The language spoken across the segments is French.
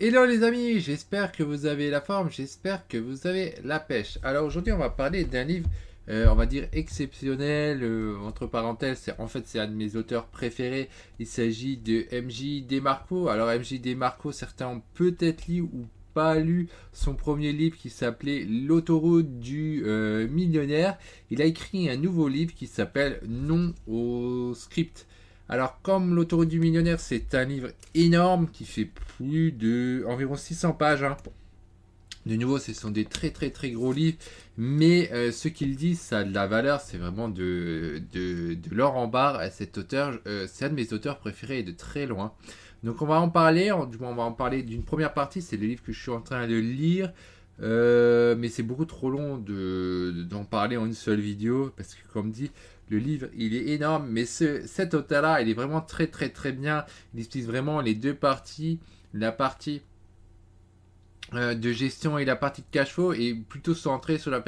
Hello les amis, j'espère que vous avez la forme, j'espère que vous avez la pêche. Alors aujourd'hui on va parler d'un livre, euh, on va dire exceptionnel, euh, entre parenthèses, en fait c'est un de mes auteurs préférés, il s'agit de MJ DeMarco. Alors MJ DeMarco, certains ont peut-être lu ou pas lu son premier livre qui s'appelait L'autoroute du euh, millionnaire. Il a écrit un nouveau livre qui s'appelle Non au script. Alors, comme l'autoroute du millionnaire, c'est un livre énorme qui fait plus de environ 600 pages. Hein. De nouveau, ce sont des très très très gros livres, mais euh, ce qu'il dit, ça a de la valeur, c'est vraiment de, de, l'or en barre. Cet auteur, euh, c'est un de mes auteurs préférés et de très loin. Donc on va en parler, du moins on va en parler d'une première partie, c'est le livre que je suis en train de lire, euh, mais c'est beaucoup trop long d'en parler en une seule vidéo, parce que comme dit, le livre, il est énorme, mais ce, cet auteur-là, il est vraiment très très très bien. Il explique vraiment les deux parties, la partie euh, de gestion et la partie de cash flow plutôt centré sur la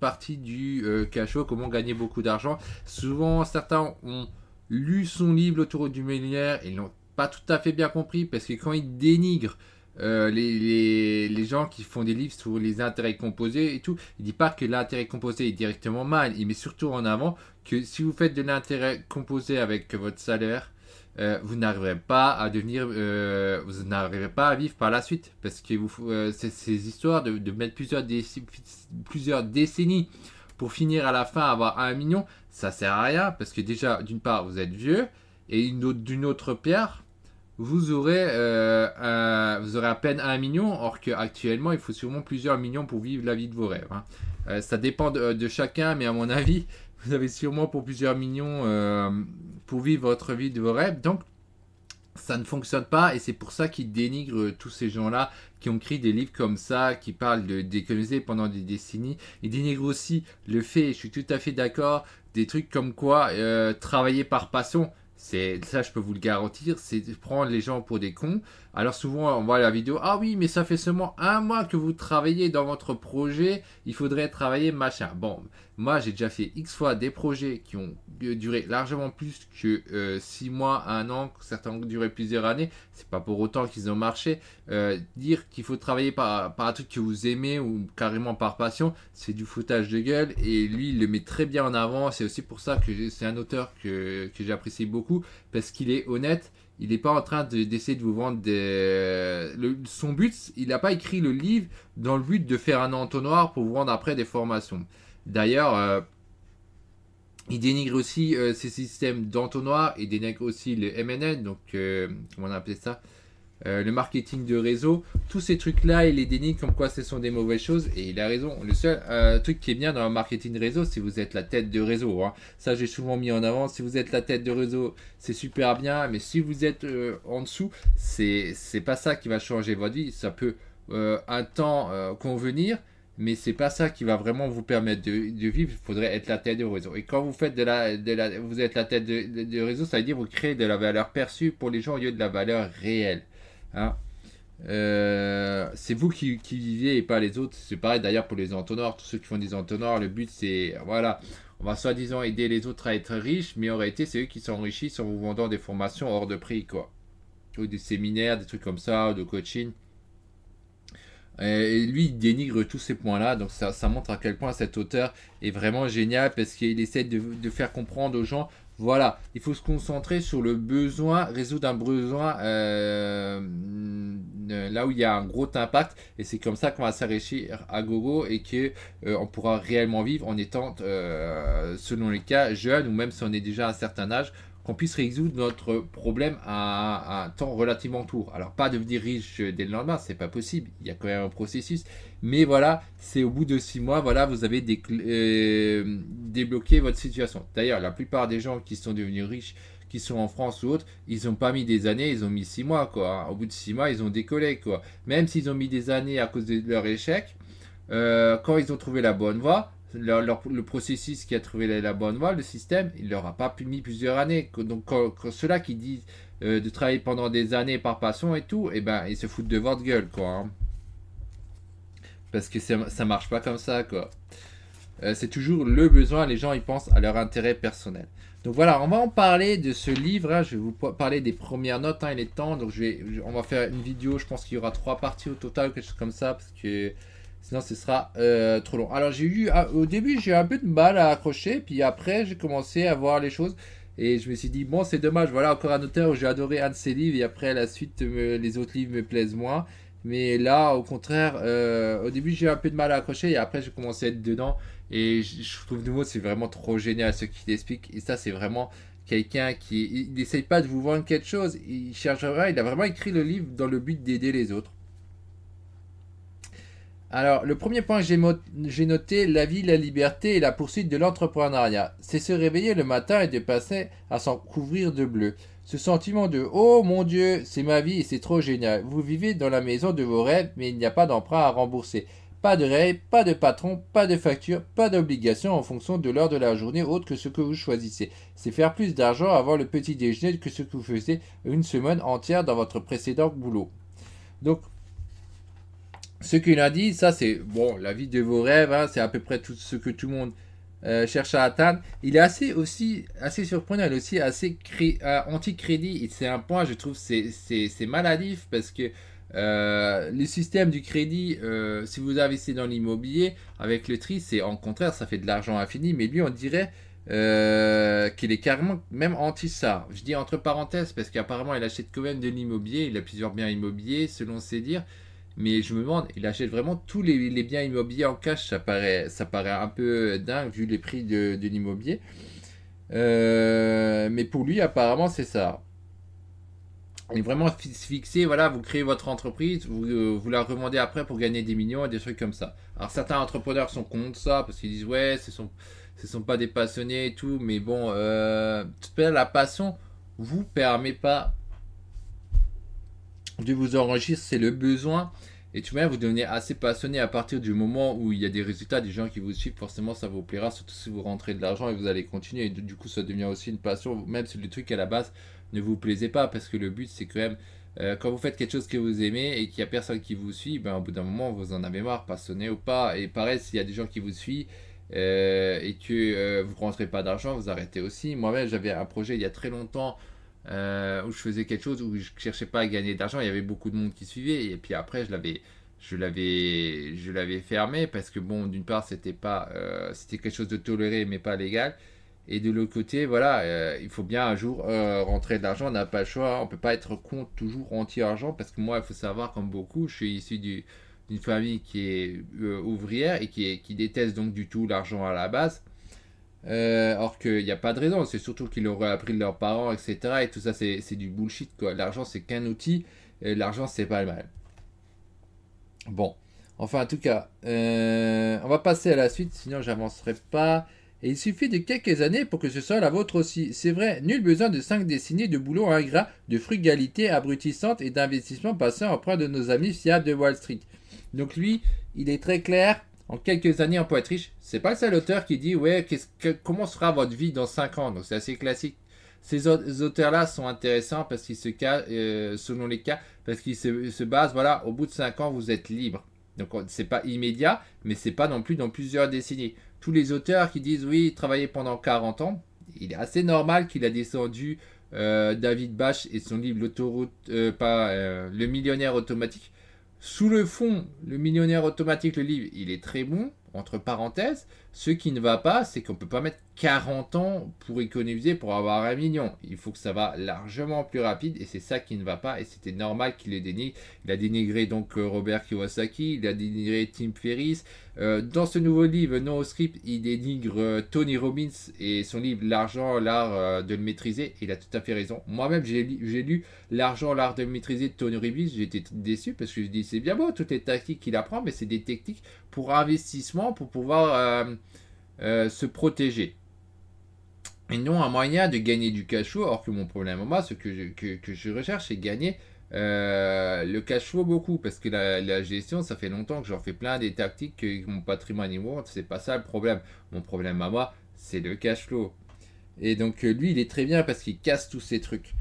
partie du euh, cachot comment gagner beaucoup d'argent. Souvent, certains ont lu son livre autour du millionnaire et n'ont pas tout à fait bien compris parce que quand il dénigre euh, les, gens qui font des livres sur les intérêts composés et tout, il dit pas que l'intérêt composé est directement mal, il met surtout en avant que si vous faites de l'intérêt composé avec votre salaire, euh, vous n'arriverez pas à devenir, euh, vous n'arriverez pas à vivre par la suite, parce que vous, euh, ces histoires de, mettre plusieurs, plusieurs, décennies pour finir à la fin avoir un million, ça sert à rien, parce que déjà, d'une part, vous êtes vieux, et d'une autre, pierre, vous aurez, vous aurez à peine un million, or actuellement il faut sûrement plusieurs millions pour vivre la vie de vos rêves. Hein. ça dépend de, chacun, mais à mon avis, vous avez sûrement pour plusieurs millions euh, pour vivre votre vie de vos rêves. Donc, ça ne fonctionne pas et c'est pour ça qu'ils dénigrent tous ces gens-là qui ont écrit des livres comme ça, qui parlent de d'économiser pendant des décennies. Ils dénigrent aussi le fait, je suis tout à fait d'accord, des trucs comme quoi euh, travailler par passion, c'est ça je peux vous le garantir, c'est prendre les gens pour des cons. Alors souvent, on voit la vidéo, ah oui, mais ça fait seulement un mois que vous travaillez dans votre projet, il faudrait travailler machin. Bon, moi j'ai déjà fait X fois des projets qui ont duré largement plus que 6 euh, mois, un an, certains ont duré plusieurs années, c'est pas pour autant qu'ils ont marché. Euh, dire qu'il faut travailler par, par un truc que vous aimez ou carrément par passion, c'est du foutage de gueule et lui il le met très bien en avant, c'est aussi pour ça que c'est un auteur que, que j'apprécie beaucoup parce qu'il est honnête il n'est pas en train d'essayer de, vous vendre des. Euh, son but, il n'a pas écrit le livre dans le but de faire un entonnoir pour vous vendre après des formations. D'ailleurs, euh, il dénigre aussi euh, ses ces systèmes d'entonnoir, il dénigre aussi le MNN, donc comment on appelle ça euh, le marketing de réseau, tous ces trucs-là, et les déni comme quoi ce sont des mauvaises choses et il a raison. Le seul euh, truc qui est bien dans le marketing de réseau, si vous êtes la tête de réseau, hein. ça j'ai souvent mis en avant, si vous êtes la tête de réseau, c'est super bien, mais si vous êtes euh, en dessous, c'est pas ça qui va changer votre vie. Ça peut un temps convenir, mais c'est pas ça qui va vraiment vous permettre de, vivre. Il faudrait être la tête de réseau. Et quand vous faites de la, vous êtes la tête de, réseau, ça veut dire vous créez de la valeur perçue pour les gens au lieu de la valeur réelle. Ah. Euh, c'est vous qui, viviez vivez et pas les autres. C'est pareil d'ailleurs pour les entonnoirs. Tous ceux qui font des entonnoirs, le but c'est voilà, on va soi-disant aider les autres à être riches, mais en réalité c'est eux qui s'enrichissent en vous vendant des formations hors de prix quoi, ou des séminaires, des trucs comme ça, ou de coaching. Et lui, il dénigre tous ces points-là, donc ça, montre à quel point cet auteur est vraiment génial parce qu'il essaie de, de faire comprendre aux gens voilà, il faut se concentrer sur le besoin, résoudre un besoin euh, euh, là où il y a un gros impact. Et c'est comme ça qu'on va s'enrichir à gogo et qu'on euh, on pourra réellement vivre en étant, selon les cas, jeune ou même si on est déjà à un certain âge, puisse résoudre notre problème à, un temps relativement court. Alors pas devenir riche dès le lendemain, c'est pas possible. Il y a quand même un processus. Mais voilà, c'est au bout de six mois, voilà, vous avez euh, débloqué votre situation. D'ailleurs, la plupart des gens qui sont devenus riches, qui sont en France ou autre, ils n'ont pas mis des années, ils ont mis six mois quoi. Au bout de six mois, ils ont décollé quoi. Même s'ils ont mis des années à cause de leur échec, euh, quand ils ont trouvé la bonne voie, le processus qui a trouvé la, bonne voie, le système, il leur a pas mis plusieurs années. Donc ceux-là qui disent euh, de travailler pendant des années par passion et tout, et eh ben ils se foutent de votre gueule quoi. Hein. Parce que ça marche pas comme ça quoi. Euh, c'est toujours le besoin, les gens ils pensent à leur intérêt personnel. Donc voilà, on va en parler de ce livre, hein. je vais vous parler des premières notes, hein. il est temps, donc je vais, on va faire une vidéo, je pense qu'il y aura trois parties au total, quelque chose comme ça, parce que Sinon, ce sera euh, trop long. Alors, j'ai eu, ah, au début, j'ai eu un peu de mal à accrocher. Puis après, j'ai commencé à voir les choses. Et je me suis dit, bon, c'est dommage. Voilà encore un auteur où j'ai adoré un de ses livres. Et après, la suite, les autres livres me plaisent moins. Mais là, au contraire, euh, au début, j'ai eu un peu de mal à accrocher. Et après, j'ai commencé à être dedans. Et je trouve de nouveau, c'est vraiment trop génial ce qu'il explique. Et ça, c'est vraiment quelqu'un qui. n'essaye pas de vous vendre quelque chose. Il cherche vraiment. Il a vraiment écrit le livre dans le but d'aider les autres. Alors, le premier point que j'ai noté, la vie, la liberté et la poursuite de l'entrepreneuriat. C'est se réveiller le matin et de passer à s'en couvrir de bleu. Ce sentiment de Oh mon Dieu, c'est ma vie et c'est trop génial. Vous vivez dans la maison de vos rêves, mais il n'y a pas d'emprunt à rembourser. Pas de rêve, pas de patron, pas de facture, pas d'obligation en fonction de l'heure de la journée autre que ce que vous choisissez. C'est faire plus d'argent avant le petit déjeuner que ce que vous faisiez une semaine entière dans votre précédent boulot. Donc, ce qu'il a dit, ça c'est bon, la vie de vos rêves, hein, c'est à peu près tout ce que tout le monde euh, cherche à atteindre. Il est assez aussi assez surprenant, il est aussi assez euh, anti-crédit. c'est un point, je trouve, c'est maladif parce que euh, le système du crédit, si vous investissez dans l'immobilier, avec le tri, c'est en contraire, ça fait de l'argent infini. Mais lui, on dirait qu'il est carrément même anti ça. Je dis entre parenthèses parce qu'apparemment il achète quand même de l'immobilier, il a plusieurs biens immobiliers selon ses dires. Mais je me demande, il achète vraiment tous les, biens immobiliers en cash. Ça paraît, ça paraît un peu dingue vu les prix de, l'immobilier. Euh, mais pour lui, apparemment, c'est ça. est vraiment fixé. voilà, vous créez votre entreprise, vous, euh, vous la revendez après pour gagner des millions et des trucs comme ça. Alors certains entrepreneurs sont contre ça parce qu'ils disent ouais, ce sont, ce sont pas des passionnés et tout, mais bon, euh, la passion vous permet pas de vous enregistre, c'est le besoin. Et tu même vous devenez assez passionné à partir du moment où il y a des résultats, des gens qui vous suivent, forcément ça vous plaira, surtout si vous rentrez de l'argent et vous allez continuer. Et du coup, ça devient aussi une passion, même si le truc à la base ne vous plaisait pas, parce que le but c'est quand même, euh, quand vous faites quelque chose que vous aimez et qu'il n'y a personne qui vous suit, ben, au bout d'un moment vous en avez marre, passionné ou pas. Et pareil, s'il y a des gens qui vous suivent, euh, et que euh, vous ne rentrez pas d'argent, vous arrêtez aussi. Moi-même, j'avais un projet il y a très longtemps euh, où je faisais quelque chose où je cherchais pas à gagner d'argent. Il y avait beaucoup de monde qui suivait. Et puis après, je l'avais, je l'avais, je l'avais fermé parce que bon, d'une part, c'était pas, euh, c'était quelque chose de toléré mais pas légal. Et de l'autre côté, voilà, euh, il faut bien un jour rentrer de l'argent. On n'a pas le choix. On peut pas être contre toujours anti-argent parce que moi, il faut savoir comme beaucoup, je suis issu d'une famille qui est ouvrière et qui déteste donc du tout l'argent à la base euh, or qu'il n'y a pas de raison, c'est surtout qu'ils auraient appris de leurs parents, etc. Et tout ça, c'est du bullshit, quoi. L'argent, c'est qu'un outil, l'argent, c'est pas le mal. Bon, enfin, en tout cas, euh, on va passer à la suite, sinon j'avancerai pas. Et il suffit de quelques années pour que ce soit la vôtre aussi. C'est vrai, nul besoin de cinq décennies de boulot ingrat, de frugalité abrutissante et d'investissement passant auprès de nos amis fiables de Wall Street. Donc lui, il est très clair, en quelques années en peut C'est pas le seul auteur qui dit ouais que, comment sera votre vie dans cinq ans. Donc c'est assez classique. Ces auteurs-là sont intéressants parce qu'ils se cas, euh, selon les cas, parce qu'ils se, basent voilà au bout de cinq ans vous êtes libre. Donc c'est pas immédiat, mais c'est pas non plus dans plusieurs décennies. Tous les auteurs qui disent oui travailler pendant 40 ans, il est assez normal qu'il a descendu euh, David Bach et son livre L'autoroute, euh, pas le millionnaire automatique sous le fond, le millionnaire automatique, le livre, il est très bon entre parenthèses. Ce qui ne va pas, c'est qu'on ne peut pas mettre 40 ans pour économiser pour avoir un million. Il faut que ça va largement plus rapide et c'est ça qui ne va pas. Et c'était normal qu'il le dénigre. Il a dénigré donc euh, Robert Kiyosaki, il a dénigré Tim Ferriss. Euh, dans ce nouveau livre, Non au script, il dénigre euh, Tony Robbins et son livre L'argent, l'art de le maîtriser. Il a tout à fait raison. Moi-même, j'ai lu L'argent, l'art de le maîtriser de Tony Robbins. J'étais déçu parce que je dis c'est bien beau toutes les tactiques qu'il apprend, mais c'est des techniques pour investissement pour pouvoir euh, euh, se protéger et non un moyen de gagner du cash flow, alors que mon problème, à moi, ce que je, que, je recherche, c'est gagner euh, le cash flow beaucoup, parce que la, gestion, ça fait longtemps que j'en fais plein des tactiques, que mon patrimoine est c'est pas ça le problème. Mon problème à moi, c'est le cash flow. Et donc, lui, il est très bien parce qu'il casse tous ces trucs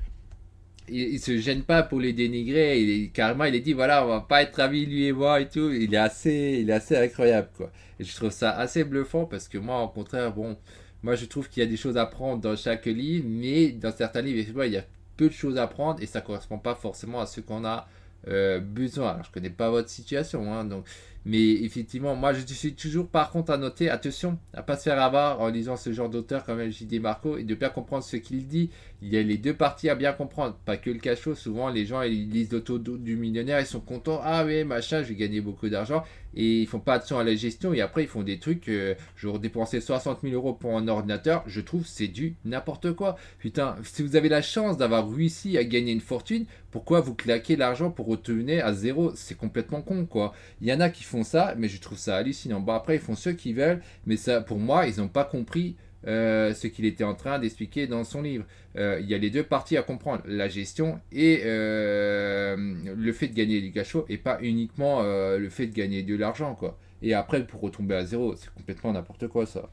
il, se gêne pas pour les dénigrer. Il, carrément, il est dit voilà, on va pas être amis lui et moi et tout. Il est assez, il est assez incroyable quoi. Et je trouve ça assez bluffant parce que moi, au contraire, bon, moi je trouve qu'il y a des choses à prendre dans chaque livre, mais dans certains livres, il y a peu de choses à prendre et ça correspond pas forcément à ce qu'on a euh, besoin. Alors, je connais pas votre situation, hein, donc mais effectivement, moi je suis toujours par contre à noter, attention, à pas se faire avoir en lisant ce genre d'auteur comme JD Marco et de bien comprendre ce qu'il dit. Il y a les deux parties à bien comprendre, pas que le cachot. Souvent les gens ils lisent l'auto du millionnaire, ils sont contents, ah oui machin, j'ai gagné beaucoup d'argent et ils font pas attention à la gestion et après ils font des trucs, euh, genre dépenser 60 000 euros pour un ordinateur, je trouve c'est du n'importe quoi. Putain, si vous avez la chance d'avoir réussi à gagner une fortune, pourquoi vous claquez l'argent pour retourner à zéro C'est complètement con quoi. Il y en a qui font ça, mais je trouve ça hallucinant. Bon, après, ils font ce qu'ils veulent, mais ça, pour moi, ils n'ont pas compris euh, ce qu'il était en train d'expliquer dans son livre. Euh, il y a les deux parties à comprendre, la gestion et euh, le fait de gagner du cachot et pas uniquement le fait de gagner de l'argent. quoi. Et après, pour retomber à zéro, c'est complètement n'importe quoi ça.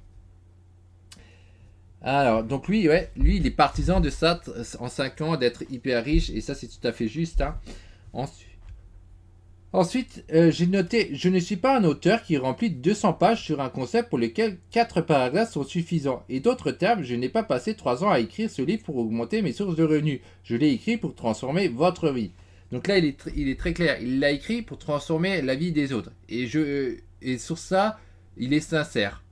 Alors, donc lui, ouais, lui, il est partisan de ça en cinq ans, d'être hyper riche, et ça, c'est tout à fait juste. Hein. Ensuite, Ensuite, euh, j'ai noté Je ne suis pas un auteur qui remplit 200 pages sur un concept pour lequel 4 paragraphes sont suffisants. Et d'autres termes, je n'ai pas passé 3 ans à écrire ce livre pour augmenter mes sources de revenus. Je l'ai écrit pour transformer votre vie. Donc là, il est, très clair. Il l'a écrit pour transformer la vie des autres. Et, euh, et sur ça, il est sincère.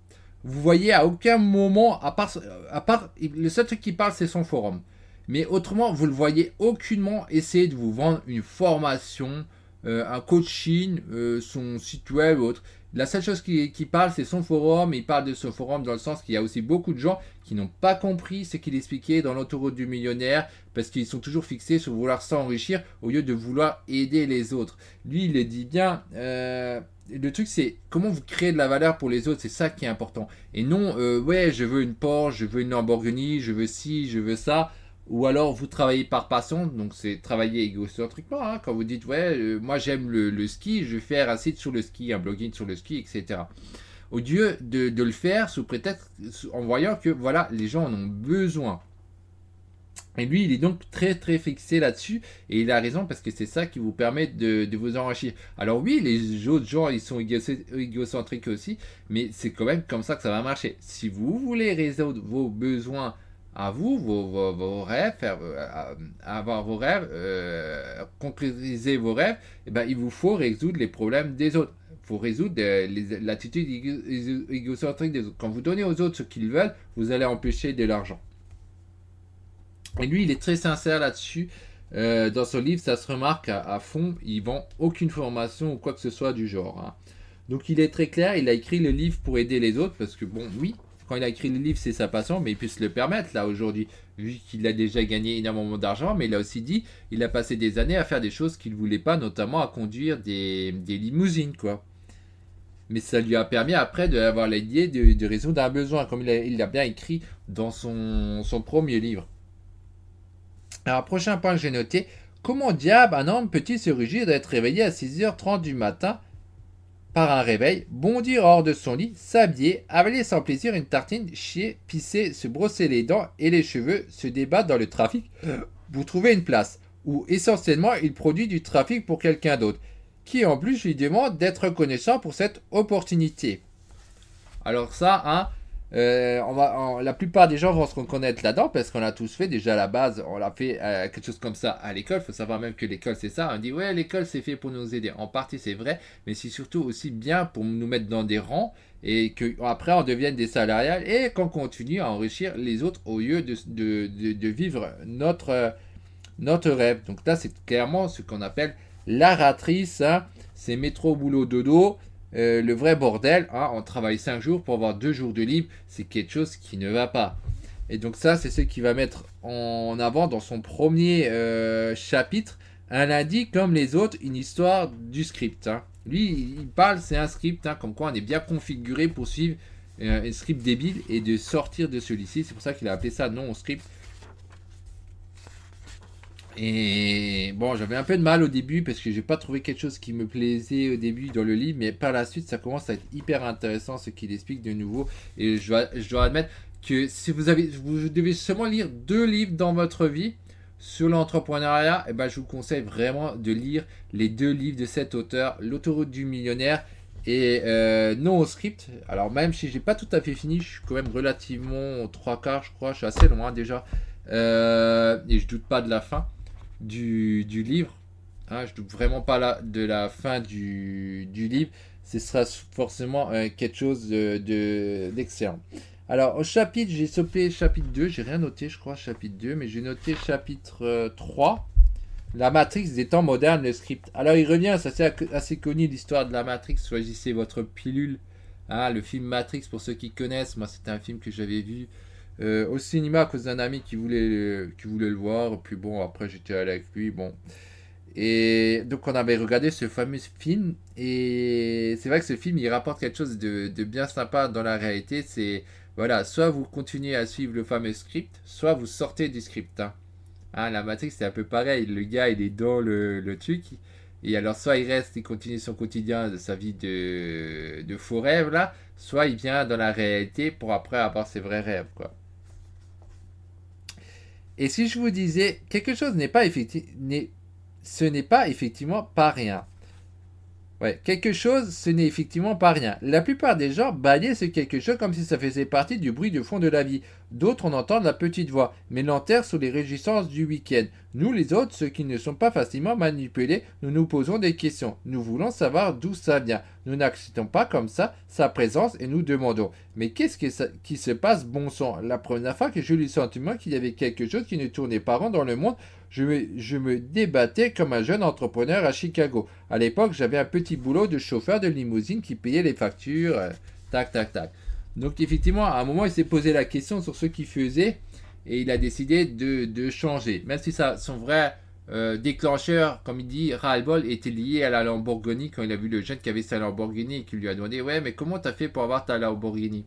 Vous voyez, à aucun moment, à part, à part le seul truc qui parle, c'est son forum. Mais autrement, vous le voyez aucunement essayer de vous vendre une formation un euh, coaching, euh, son site web ou autre. La seule chose qu'il qui parle, c'est son forum. Il parle de son forum dans le sens qu'il y a aussi beaucoup de gens qui n'ont pas compris ce qu'il expliquait dans l'autoroute du millionnaire parce qu'ils sont toujours fixés sur vouloir s'enrichir au lieu de vouloir aider les autres. Lui, il le dit bien. Euh, le truc, c'est comment vous créez de la valeur pour les autres. C'est ça qui est important. Et non, ouais, je veux une Porsche, je veux une Lamborghini, je veux ci, je veux ça. Ou alors vous travaillez par passion, donc c'est travailler égocentriquement. Hein, quand vous dites, ouais, euh, moi j'aime le, ski, je vais faire un site sur le ski, un blogging sur le ski, etc. Au lieu de, le faire sous prétexte, en voyant que voilà, les gens en ont besoin. Et lui, il est donc très très fixé là-dessus et il a raison parce que c'est ça qui vous permet de, de, vous enrichir. Alors oui, les autres gens, ils sont égocentriques aussi, mais c'est quand même comme ça que ça va marcher. Si vous voulez résoudre vos besoins à vous, vos, rêves, euh, avoir vos rêves, euh, concrétiser vos rêves, et eh ben, il vous faut résoudre les problèmes des autres. Il faut résoudre euh, l'attitude égocentrique des autres. Quand vous donnez aux autres ce qu'ils veulent, vous allez empêcher de l'argent. Et lui, il est très sincère là-dessus. dans son livre, ça se remarque à, fond. Il vend aucune formation ou quoi que ce soit du genre. Hein. Donc il est très clair, il a écrit le livre pour aider les autres parce que bon, oui, quand il a écrit le livre, c'est sa passion, mais il puisse le permettre là aujourd'hui, vu qu'il a déjà gagné énormément d'argent, mais il a aussi dit, il a passé des années à faire des choses qu'il voulait pas, notamment à conduire des, limousines, quoi. Mais ça lui a permis après d'avoir l'idée de, de, résoudre un besoin, comme il l'a bien écrit dans son, son premier livre. Alors, prochain point que j'ai noté, comment diable un homme peut-il se rugir d'être réveillé à 6h30 du matin par un réveil, bondir hors de son lit, s'habiller, avaler sans plaisir une tartine, chier, pisser, se brosser les dents et les cheveux, se débattre dans le trafic Vous trouvez une place, où essentiellement il produit du trafic pour quelqu'un d'autre, qui en plus lui demande d'être reconnaissant pour cette opportunité. Alors ça, hein, euh, on va, la plupart des gens vont se reconnaître là-dedans parce qu'on a tous fait déjà à la base. On l'a fait euh, quelque chose comme ça à l'école. il Faut savoir même que l'école c'est ça. On dit ouais l'école c'est fait pour nous aider. En partie c'est vrai, mais c'est surtout aussi bien pour nous mettre dans des rangs et que après on devienne des salariés et qu'on continue à enrichir les autres au lieu de, de, de, vivre notre notre rêve. Donc là c'est clairement ce qu'on appelle la hein. C'est métro boulot dodo. Euh, le vrai bordel, ah, on travaille 5 jours pour avoir 2 jours de libre, c'est quelque chose qui ne va pas. Et donc ça, c'est ce qu'il va mettre en avant dans son premier euh, chapitre, un lundi comme les autres, une histoire du script. Hein. Lui, il parle, c'est un script, hein, comme quoi on est bien configuré pour suivre euh, un script débile et de sortir de celui-ci. C'est pour ça qu'il a appelé ça non script. Et bon, j'avais un peu de mal au début parce que j'ai pas trouvé quelque chose qui me plaisait au début dans le livre, mais par la suite, ça commence à être hyper intéressant ce qu'il explique de nouveau. Et je dois, admettre que si vous avez, vous devez seulement lire deux livres dans votre vie sur l'entrepreneuriat, et eh ben, je vous conseille vraiment de lire les deux livres de cet auteur, L'autoroute du millionnaire et euh, non au script. Alors même si j'ai pas tout à fait fini, je suis quand même relativement au trois quarts, je crois, je suis assez loin déjà. Euh, et je doute pas de la fin du, livre. ah je doute vraiment pas la, de la fin du, du livre. Ce sera forcément euh, quelque chose d'excellent. De, d'excellent Alors, au chapitre, j'ai sauté chapitre 2. J'ai rien noté, je crois, chapitre 2. Mais j'ai noté chapitre 3. Euh, la Matrix des temps modernes, le script. Alors, il revient, ça c'est assez, connu l'histoire de la Matrix. Choisissez votre pilule. ah le film Matrix, pour ceux qui connaissent, moi, c'était un film que j'avais vu euh, au cinéma à cause d'un ami qui voulait, qui voulait le voir. Puis bon, après j'étais allé avec lui. Bon. Et donc on avait regardé ce fameux film. Et c'est vrai que ce film, il rapporte quelque chose de, bien sympa dans la réalité. C'est, voilà, soit vous continuez à suivre le fameux script, soit vous sortez du script. Hein. Ah, la Matrix, c'est un peu pareil. Le gars, il est dans le, truc. Et alors, soit il reste, il continue son quotidien, de sa vie de, de faux rêve, là, soit il vient dans la réalité pour après avoir ses vrais rêves, quoi. Et si je vous disais quelque chose n'est pas effectivement, ce n'est pas effectivement pas rien. Ouais, quelque chose, ce n'est effectivement pas rien. La plupart des gens balayaient ce quelque chose comme si ça faisait partie du bruit du fond de la vie. D'autres en entendent la petite voix, mais l'enterrent sous les réjouissances du week-end. Nous les autres, ceux qui ne sont pas facilement manipulés, nous nous posons des questions. Nous voulons savoir d'où ça vient. Nous n'acceptons pas comme ça sa présence et nous demandons. Mais qu'est-ce qui se passe, bon sang La première fois que j'ai eu le sentiment qu'il y avait quelque chose qui ne tournait pas rond dans le monde, je me, débattais comme un jeune entrepreneur à Chicago. À l'époque, j'avais un petit boulot de chauffeur de limousine qui payait les factures. tac, tac, tac. Donc, effectivement, à un moment, il s'est posé la question sur ce qu'il faisait et il a décidé de, changer. Même si son vrai euh, déclencheur, comme il dit, ras était lié à la Lamborghini quand il a vu le jeune qui avait sa Lamborghini et qui lui a demandé Ouais, mais comment t'as fait pour avoir ta Lamborghini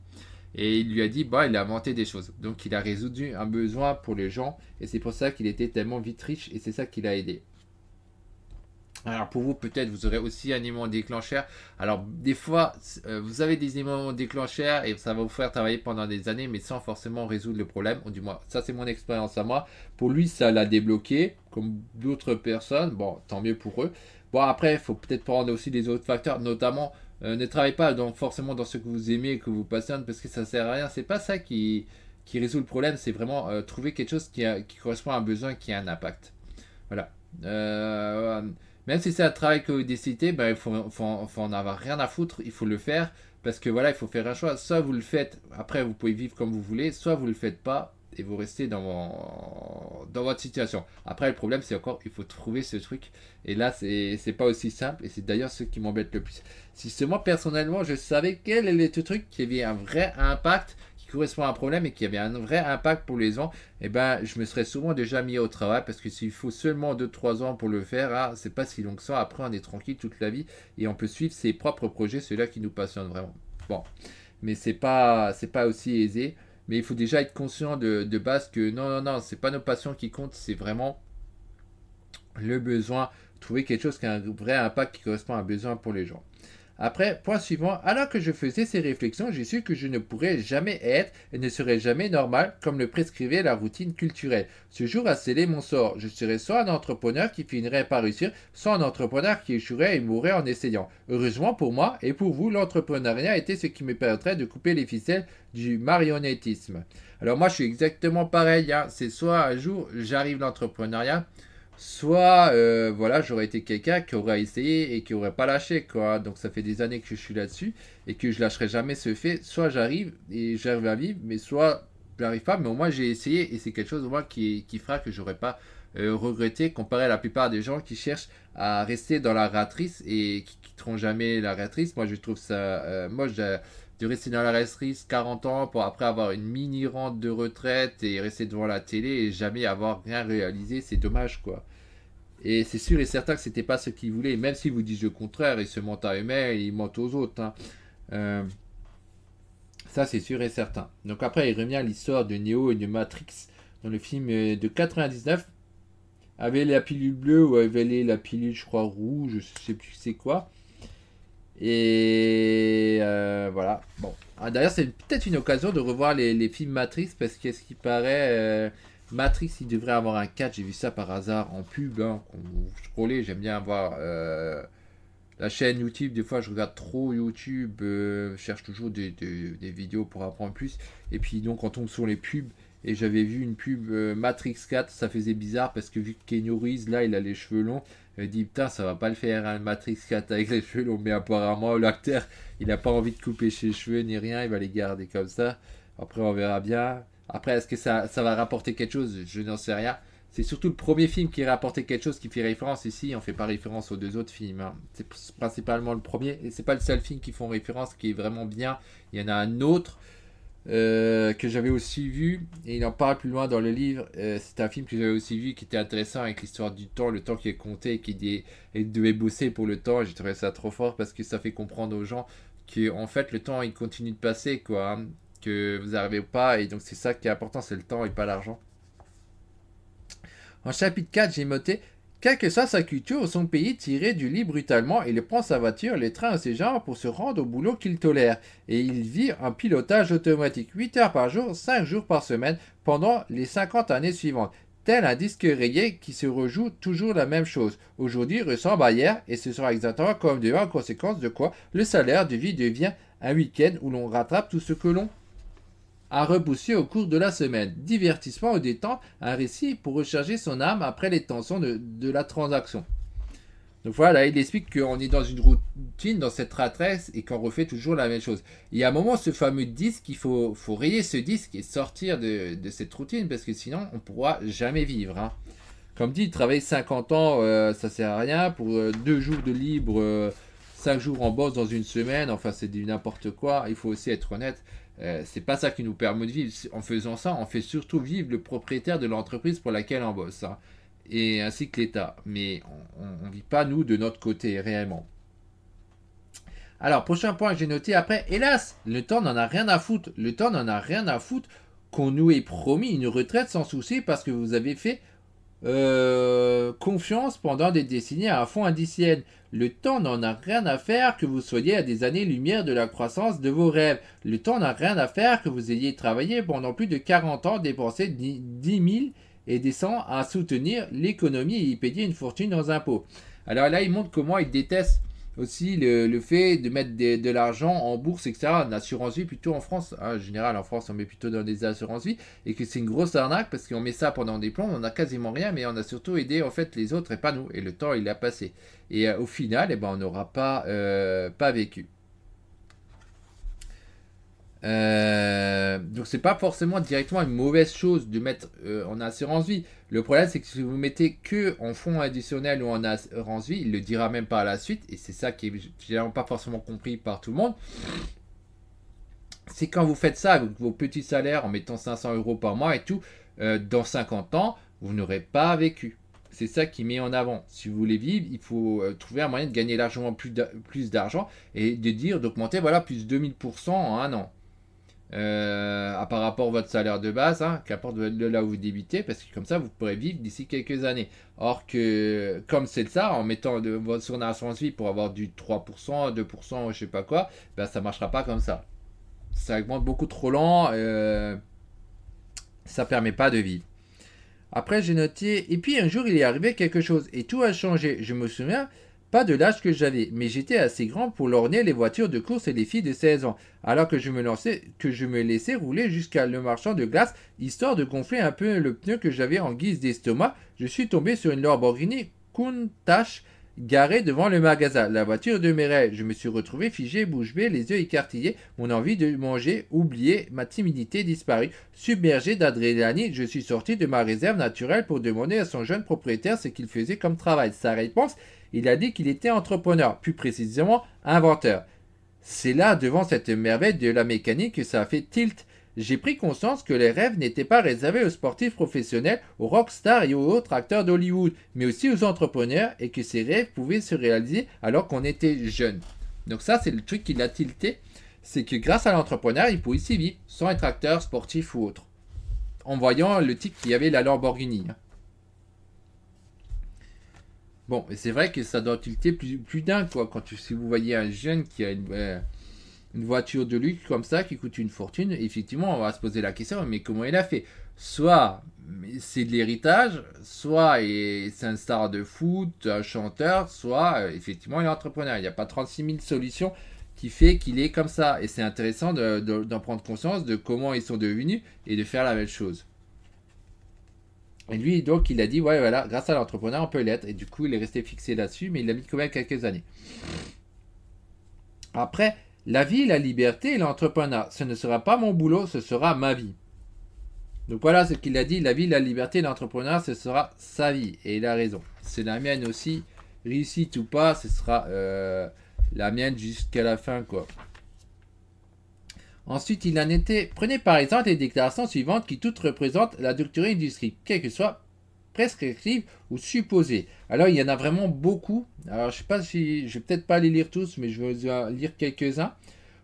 et il lui a dit, bah, il a inventé des choses. Donc, il a résolu un besoin pour les gens. Et c'est pour ça qu'il était tellement vite riche. Et c'est ça qui l'a aidé. Alors pour vous, peut-être vous aurez aussi un aimant déclencheur. Alors des fois, euh, vous avez des aimants déclencheurs et ça va vous faire travailler pendant des années, mais sans forcément résoudre le problème. du moins, ça c'est mon expérience à moi. Pour lui, ça l'a débloqué, comme d'autres personnes. Bon, tant mieux pour eux. Bon après, il faut peut-être prendre aussi des autres facteurs, notamment euh, ne travaillez pas donc forcément dans ce que vous aimez et que vous passionnez parce que ça sert à rien. C'est pas ça qui, qui résout le problème, c'est vraiment euh, trouver quelque chose qui, correspond à un besoin qui a un impact. Voilà. Euh, même si c'est un travail que vous décidez, ben, il faut, faut, en avoir rien à foutre, il faut le faire parce que voilà, il faut faire un choix. Soit vous le faites, après vous pouvez vivre comme vous voulez, soit vous ne le faites pas, et vous restez dans, votre situation. Après, le problème, c'est encore, il faut trouver ce truc. Et là, c'est pas aussi simple. Et c'est d'ailleurs ce qui m'embête le plus. Si seulement personnellement, je savais quel est le truc qui avait un vrai impact, qui correspond à un problème et qui avait un vrai impact pour les gens, eh ben, je me serais souvent déjà mis au travail parce que s'il faut seulement 2-3 ans pour le faire, ah, c'est pas si long que ça. Après, on est tranquille toute la vie et on peut suivre ses propres projets, ceux-là qui nous passionnent vraiment. Bon, mais c'est pas, c'est pas aussi aisé mais il faut déjà être conscient de, base que non, non, non, ce n'est pas nos passions qui comptent, c'est vraiment le besoin, trouver quelque chose qui a un vrai impact qui correspond à un besoin pour les gens. Après, point suivant, alors que je faisais ces réflexions, j'ai su que je ne pourrais jamais être et ne serais jamais normal comme le prescrivait la routine culturelle. Ce jour a scellé mon sort. Je serais soit un entrepreneur qui finirait par réussir, soit un entrepreneur qui échouerait et mourrait en essayant. Heureusement pour moi et pour vous, l'entrepreneuriat était ce qui me permettrait de couper les ficelles du marionnettisme. Alors moi, je suis exactement pareil. Hein. C'est soit un jour, j'arrive l'entrepreneuriat, soit euh, voilà j'aurais été quelqu'un qui aurait essayé et qui aurait pas lâché quoi donc ça fait des années que je suis là-dessus et que je lâcherai jamais ce fait soit j'arrive et j'arrive à vivre mais soit j'arrive pas mais au moins j'ai essayé et c'est quelque chose moi qui, fera que j'aurais pas euh, regretté comparé à la plupart des gens qui cherchent à rester dans la ratrice et qui quitteront jamais la ratrice moi je trouve ça euh, moi je de rester dans la restrice 40 ans pour après avoir une mini rente de retraite et rester devant la télé et jamais avoir rien réalisé, c'est dommage quoi. Et c'est sûr et certain que c'était pas ce qu'ils voulait, même si vous disent le contraire, ils se mentent à eux-mêmes, ils mentent aux autres. Hein. Euh, ça c'est sûr et certain. Donc après il revient à l'histoire de Neo et de Matrix dans le film euh, de 99 Avec la pilule bleue ou avait la pilule je crois rouge, je sais plus c'est quoi. Et euh, voilà. Bon. Ah, d'ailleurs, c'est peut-être une occasion de revoir les, films Matrix parce qu'est-ce qui paraît. Euh, Matrix, il devrait avoir un 4. J'ai vu ça par hasard en pub. Hein, je j'aime bien avoir euh, la chaîne YouTube. Des fois, je regarde trop YouTube. je cherche toujours des, vidéos pour apprendre plus. Et puis, donc, quand on tombe sur les pubs et j'avais vu une pub euh, Matrix 4, ça faisait bizarre parce que vu que Kenny là, il a les cheveux longs, il dit putain, ça va pas le faire, hein, Matrix 4 avec les cheveux longs, mais apparemment, l'acteur, il a pas envie de couper ses cheveux ni rien, il va les garder comme ça. Après, on verra bien. Après, est-ce que ça, va rapporter quelque chose Je n'en sais rien. C'est surtout le premier film qui rapporté quelque chose qui fait référence ici. On fait pas référence aux deux autres films. Hein. C'est principalement le premier et c'est pas le seul film qui font référence qui est vraiment bien. Il y en a un autre euh, que j'avais aussi vu, et il en parle plus loin dans le livre, euh, c'est un film que j'avais aussi vu qui était intéressant avec l'histoire du temps, le temps qui est compté, qui dit, devait bosser pour le temps, j'ai trouvé ça trop fort parce que ça fait comprendre aux gens que en fait le temps il continue de passer, quoi, hein, que vous n'arrivez pas, et donc c'est ça qui est important, c'est le temps et pas l'argent. En chapitre 4, j'ai noté quelle que soit sa culture son pays tiré du lit brutalement, il prend sa voiture, les trains à ses genres pour se rendre au boulot qu'il tolère. Et il vit un pilotage automatique 8 heures par jour, 5 jours par semaine, pendant les 50 années suivantes. Tel un disque rayé qui se rejoue toujours la même chose. Aujourd'hui ressemble à hier et ce sera exactement comme demain en conséquence de quoi le salaire de vie devient un week-end où l'on rattrape tout ce que l'on à repousser au cours de la semaine. Divertissement ou détente, un récit pour recharger son âme après les tensions de, la transaction. Donc voilà, il explique qu'on est dans une routine, dans cette ratresse, et qu'on refait toujours la même chose. Il y a un moment, ce fameux disque, il faut, faut rayer ce disque et sortir de, cette routine, parce que sinon, on ne pourra jamais vivre. Hein. Comme dit, travailler 50 ans, ça euh, ça sert à rien. Pour euh, deux jours de libre, euh, cinq jours en bosse dans une semaine, enfin, c'est du n'importe quoi. Il faut aussi être honnête. Euh, c'est pas ça qui nous permet de vivre. En faisant ça, on fait surtout vivre le propriétaire de l'entreprise pour laquelle on bosse, hein, et ainsi que l'État. Mais on ne vit pas, nous, de notre côté, réellement. Alors, prochain point que j'ai noté après, hélas, le temps n'en a rien à foutre. Le temps n'en a rien à foutre qu'on nous ait promis une retraite sans souci parce que vous avez fait euh, confiance pendant des décennies à un fond indicienne. Le temps n'en a rien à faire que vous soyez à des années-lumière de la croissance de vos rêves. Le temps n'a rien à faire que vous ayez travaillé pendant plus de 40 ans, dépensé 10 000 et des 100 à soutenir l'économie et y payer une fortune dans impôts. Alors là, il montre comment il déteste aussi le, fait de mettre de l'argent en bourse, etc. En assurance vie plutôt en France. Hein, en général, en France, on met plutôt dans des assurances vie et que c'est une grosse arnaque parce qu'on met ça pendant des plombs, on n'a quasiment rien, mais on a surtout aidé en fait les autres et pas nous. Et le temps, il a passé. Et euh, au final, eh ben, on n'aura pas, euh, pas vécu. Euh, donc c'est pas forcément directement une mauvaise chose de mettre euh, en assurance vie. Le problème c'est que si vous mettez que en fonds additionnels ou en assurance vie, il le dira même pas à la suite et c'est ça qui est finalement pas forcément compris par tout le monde. C'est quand vous faites ça avec vos petits salaires en mettant 500 euros par mois et tout, euh, dans 50 ans, vous n'aurez pas vécu. C'est ça qui met en avant. Si vous voulez vivre, il faut trouver un moyen de gagner largement plus d'argent et de dire d'augmenter voilà, plus 2000% en un an. Euh, à par rapport à votre salaire de base, hein, qu'importe de là où vous débutez, parce que comme ça, vous pourrez vivre d'ici quelques années. Or que, comme c'est ça, en mettant de, votre son assurance vie pour avoir du 3%, 2%, je sais pas quoi, ben ça marchera pas comme ça. Ça augmente beaucoup trop lent, euh, ça permet pas de vivre. Après, j'ai noté, et puis un jour, il est arrivé quelque chose, et tout a changé. Je me souviens, pas de l'âge que j'avais, mais j'étais assez grand pour lorner les voitures de course et les filles de 16 ans, alors que je me, que je me laissais rouler jusqu'à le marchand de glace, histoire de gonfler un peu le pneu que j'avais en guise d'estomac. Je suis tombé sur une Lamborghini Countach garé devant le magasin. La voiture de demeurait. Je me suis retrouvé figé, bouche bée, les yeux écartillés, mon envie de manger oubliée, ma timidité disparue. Submergé d'adrénaline, je suis sorti de ma réserve naturelle pour demander à son jeune propriétaire ce qu'il faisait comme travail. Sa réponse, il a dit qu'il était entrepreneur, plus précisément inventeur. C'est là, devant cette merveille de la mécanique, que ça a fait tilt j'ai pris conscience que les rêves n'étaient pas réservés aux sportifs professionnels, aux rockstars et aux autres acteurs d'Hollywood, mais aussi aux entrepreneurs et que ces rêves pouvaient se réaliser alors qu'on était jeune. Donc ça, c'est le truc qui l'a tilté, c'est que grâce à l'entrepreneur, il pouvait s'y vivre sans être acteur, sportif ou autre. En voyant le type qui avait la Lamborghini. Hein. Bon, et c'est vrai que ça doit tilter plus, d'un, quoi, quand tu, si vous voyez un jeune qui a une... Euh, une voiture de luxe comme ça qui coûte une fortune, effectivement, on va se poser la question, mais comment il a fait Soit c'est de l'héritage, soit c'est un star de foot, un chanteur, soit euh, effectivement il est entrepreneur. Il n'y a pas 36 000 solutions qui fait qu'il est comme ça. Et c'est intéressant d'en prendre conscience de comment ils sont devenus et de faire la même chose. Et lui, donc, il a dit, ouais, voilà, grâce à l'entrepreneur, on peut l'être. Et du coup, il est resté fixé là-dessus, mais il a mis quand même quelques années. Après, la vie, la liberté et Ce ne sera pas mon boulot, ce sera ma vie. Donc voilà ce qu'il a dit, la vie, la liberté, l'entrepreneur, ce sera sa vie. Et il a raison. C'est la mienne aussi. Réussite ou pas, ce sera euh, la mienne jusqu'à la fin, quoi. Ensuite, il en était. Prenez par exemple les déclarations suivantes qui toutes représentent la doctrine du script, quelle que soit prescriptive ou supposée. Alors, il y en a vraiment beaucoup. Alors, je ne sais pas si je vais peut-être pas les lire tous, mais je vais lire quelques-uns.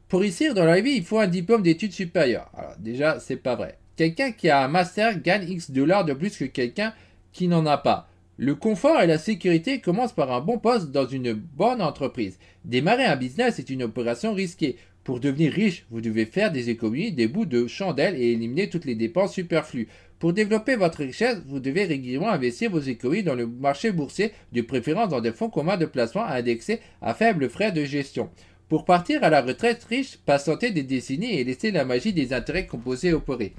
Pour réussir dans la vie, il faut un diplôme d'études supérieures. Alors, déjà, c'est pas vrai. Quelqu'un qui a un master gagne X dollars de plus que quelqu'un qui n'en a pas. Le confort et la sécurité commencent par un bon poste dans une bonne entreprise. Démarrer un business est une opération risquée. Pour devenir riche, vous devez faire des économies, des bouts de chandelles et éliminer toutes les dépenses superflues. Pour développer votre richesse, vous devez régulièrement investir vos économies dans le marché boursier, de préférence dans des fonds communs de placement indexés à faible frais de gestion. Pour partir à la retraite riche, patientez des décennies et laissez la magie des intérêts composés opérer.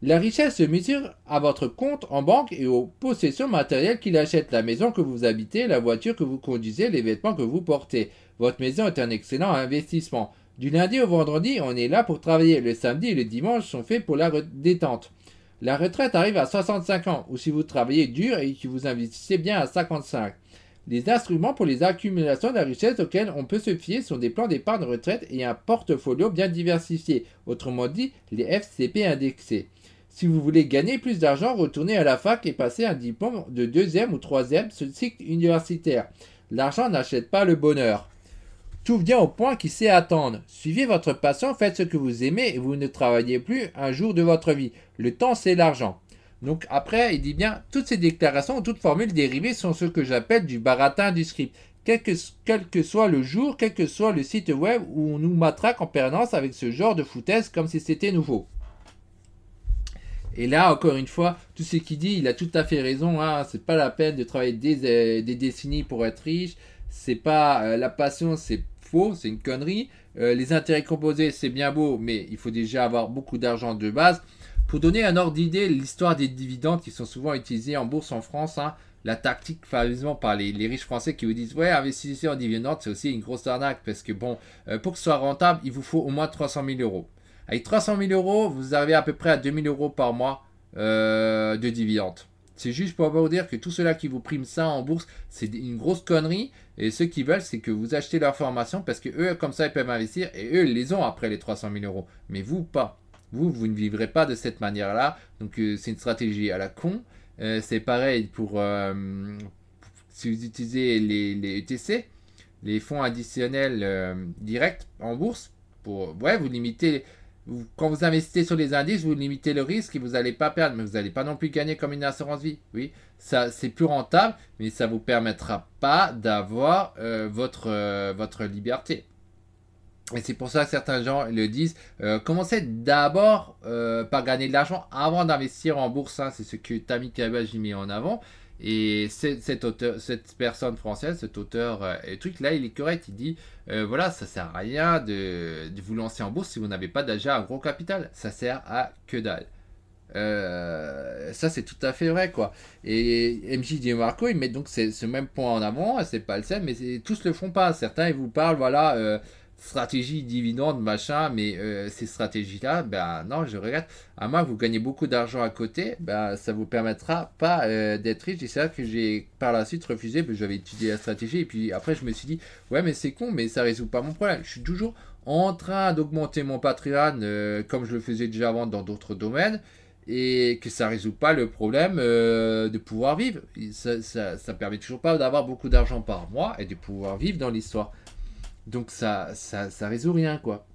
La richesse se mesure à votre compte en banque et aux possessions matérielles qu'il achète, la maison que vous habitez, la voiture que vous conduisez, les vêtements que vous portez. Votre maison est un excellent investissement. Du lundi au vendredi, on est là pour travailler. Le samedi et le dimanche sont faits pour la détente. La retraite arrive à 65 ans, ou si vous travaillez dur et que vous investissez bien à 55. Les instruments pour les accumulations de la richesse auxquels on peut se fier sont des plans d'épargne retraite et un portfolio bien diversifié, autrement dit les FCP indexés. Si vous voulez gagner plus d'argent, retournez à la fac et passez un diplôme de deuxième ou troisième cycle universitaire. L'argent n'achète pas le bonheur. Tout vient au point qui sait attendre. Suivez votre passion, faites ce que vous aimez et vous ne travaillez plus un jour de votre vie. Le temps, c'est l'argent. Donc après, il dit bien, toutes ces déclarations, toutes formules dérivées sont ce que j'appelle du baratin du script. Quel que, quel que, soit le jour, quel que soit le site web où on nous matraque en permanence avec ce genre de foutaise comme si c'était nouveau. Et là, encore une fois, tout ce qu'il dit, il a tout à fait raison. Hein. C'est pas la peine de travailler des, euh, décennies pour être riche. C'est pas euh, la passion, c'est faux, c'est une connerie. Euh, les intérêts composés, c'est bien beau, mais il faut déjà avoir beaucoup d'argent de base. Pour donner un ordre d'idée, l'histoire des dividendes qui sont souvent utilisés en bourse en France, hein, la tactique fameusement par les, riches français qui vous disent ouais investissez en dividendes, c'est aussi une grosse arnaque parce que bon pour que ce soit rentable il vous faut au moins 300 000 euros avec 300 000 euros, vous arrivez à peu près à 2 000 euros par mois euh, de dividendes. C'est juste pour vous dire que tout cela qui vous prime ça en bourse, c'est une grosse connerie. Et ceux qui veulent, c'est que vous achetez leur formation parce que eux, comme ça, ils peuvent investir et eux, ils les ont après les 300 000 euros. Mais vous, pas. Vous, vous ne vivrez pas de cette manière-là. Donc, euh, c'est une stratégie à la con. Euh, c'est pareil pour si vous utilisez les, les, ETC, les fonds additionnels directs en bourse. Pour, ouais, vous limitez quand vous investissez sur les indices, vous limitez le risque et vous n'allez pas perdre, mais vous n'allez pas non plus gagner comme une assurance vie. Oui, ça c'est plus rentable, mais ça ne vous permettra pas d'avoir euh, votre, euh, votre liberté. Et c'est pour ça que certains gens le disent. Euh, commencez d'abord par gagner de l'argent avant d'investir en bourse. Hein. c'est ce que Tammy Cabage met en avant. Et cet auteur, cette personne française, cet auteur, euh, et truc là, il est correct. Il dit euh, voilà, ça sert à rien de, vous lancer en bourse si vous n'avez pas déjà un gros capital. Ça sert à que dalle. Euh, ça, c'est tout à fait vrai, quoi. Et MJ Marco, il met donc ce même point en avant, c'est pas le seul, mais tous le font pas. Certains, ils vous parlent, voilà, stratégie dividende, machin, mais euh, ces stratégies-là, ben non, je regrette. À moins que vous gagnez beaucoup d'argent à côté, ben ça vous permettra pas euh, d'être riche. Et c'est là que j'ai par la suite refusé, parce ben, j'avais étudié la stratégie, et puis après je me suis dit, ouais, mais c'est con, mais ça résout pas mon problème. Je suis toujours en train d'augmenter mon patrimoine, euh, comme je le faisais déjà avant dans d'autres domaines et que ça résout pas le problème de pouvoir vivre. Ça, ça, ça permet toujours pas d'avoir beaucoup d'argent par mois et de pouvoir vivre dans l'histoire. Donc ça, ça, résout rien, quoi.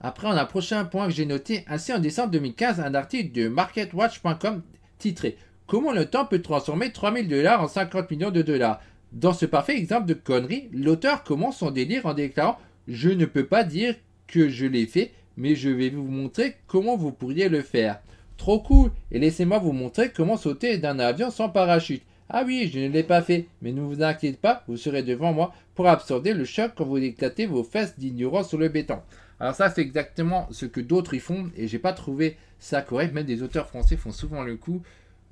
Après, on a un prochain point que j'ai noté. Ainsi, en décembre 2015, un article de MarketWatch.com titré Comment le temps peut transformer 3000 dollars en 50 millions de dollars Dans ce parfait exemple de connerie, l'auteur commence son délire en déclarant Je ne peux pas dire que je l'ai fait, mais je vais vous montrer comment vous pourriez le faire. Trop cool Et laissez-moi vous montrer comment sauter d'un avion sans parachute. Ah oui, je ne l'ai pas fait, mais ne vous inquiétez pas, vous serez devant moi pour absorber le choc quand vous éclatez vos fesses d'ignorance sur le béton. Alors ça, c'est exactement ce que d'autres y font, et j'ai pas trouvé ça correct. Même des auteurs français font souvent le coup.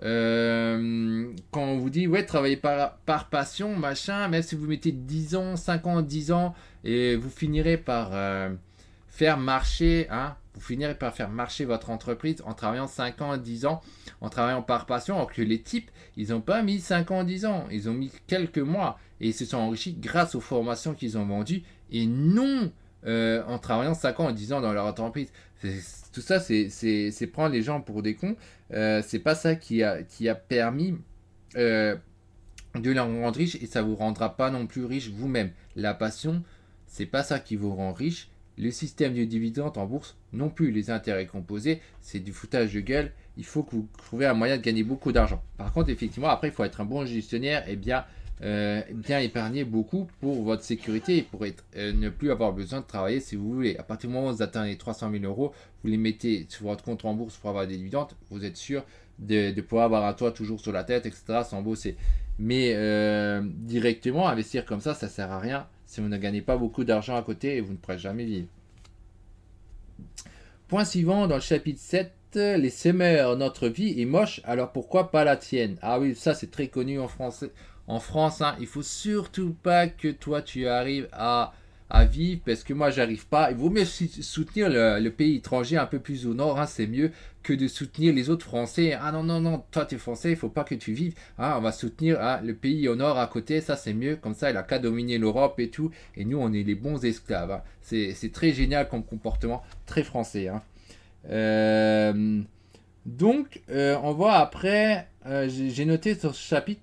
Euh, quand on vous dit, ouais, travaillez par, passion, machin, même si vous mettez 10 ans, 5 ans, 10 ans, et vous finirez par euh, faire marcher, hein, vous finirez par faire marcher votre entreprise en travaillant 5 ans, 10 ans, en travaillant par passion, alors que les types, ils n'ont pas mis 5 ans, 10 ans, ils ont mis quelques mois et ils se sont enrichis grâce aux formations qu'ils ont vendues et non euh, en travaillant 5 ans, 10 ans dans leur entreprise. Tout ça, c'est prendre les gens pour des cons. Euh, c'est pas ça qui a, qui a permis euh, de les rendre riches et ça vous rendra pas non plus riche vous-même. La passion, c'est pas ça qui vous rend riche le système de dividendes en bourse, non plus les intérêts composés, c'est du foutage de gueule. Il faut que vous trouviez un moyen de gagner beaucoup d'argent. Par contre, effectivement, après, il faut être un bon gestionnaire et bien, euh, épargner beaucoup pour votre sécurité et pour être, euh, ne plus avoir besoin de travailler si vous voulez. À partir du moment où vous atteignez les 300 000 euros, vous les mettez sur votre compte en bourse pour avoir des dividendes, vous êtes sûr de, pouvoir avoir un toit toujours sur la tête, etc., sans bosser. Mais euh, directement, investir comme ça, ça ne sert à rien si vous ne gagnez pas beaucoup d'argent à côté et vous ne pourrez jamais vivre. Point suivant dans le chapitre 7, les semeurs, notre vie est moche, alors pourquoi pas la tienne Ah oui, ça c'est très connu en France. En France, hein. il faut surtout pas que toi tu arrives à à vivre parce que moi j'arrive pas. Il vaut mieux soutenir le, pays étranger un peu plus au nord, hein, c'est mieux que de soutenir les autres Français. Ah non, non, non, toi tu es Français, il faut pas que tu vives. Hein, on va soutenir hein, le pays au nord à côté, ça c'est mieux, comme ça il a qu'à dominer l'Europe et tout. Et nous on est les bons esclaves. C'est très génial comme comportement, très français. Euh, donc euh, on voit après, euh, j'ai noté sur ce chapitre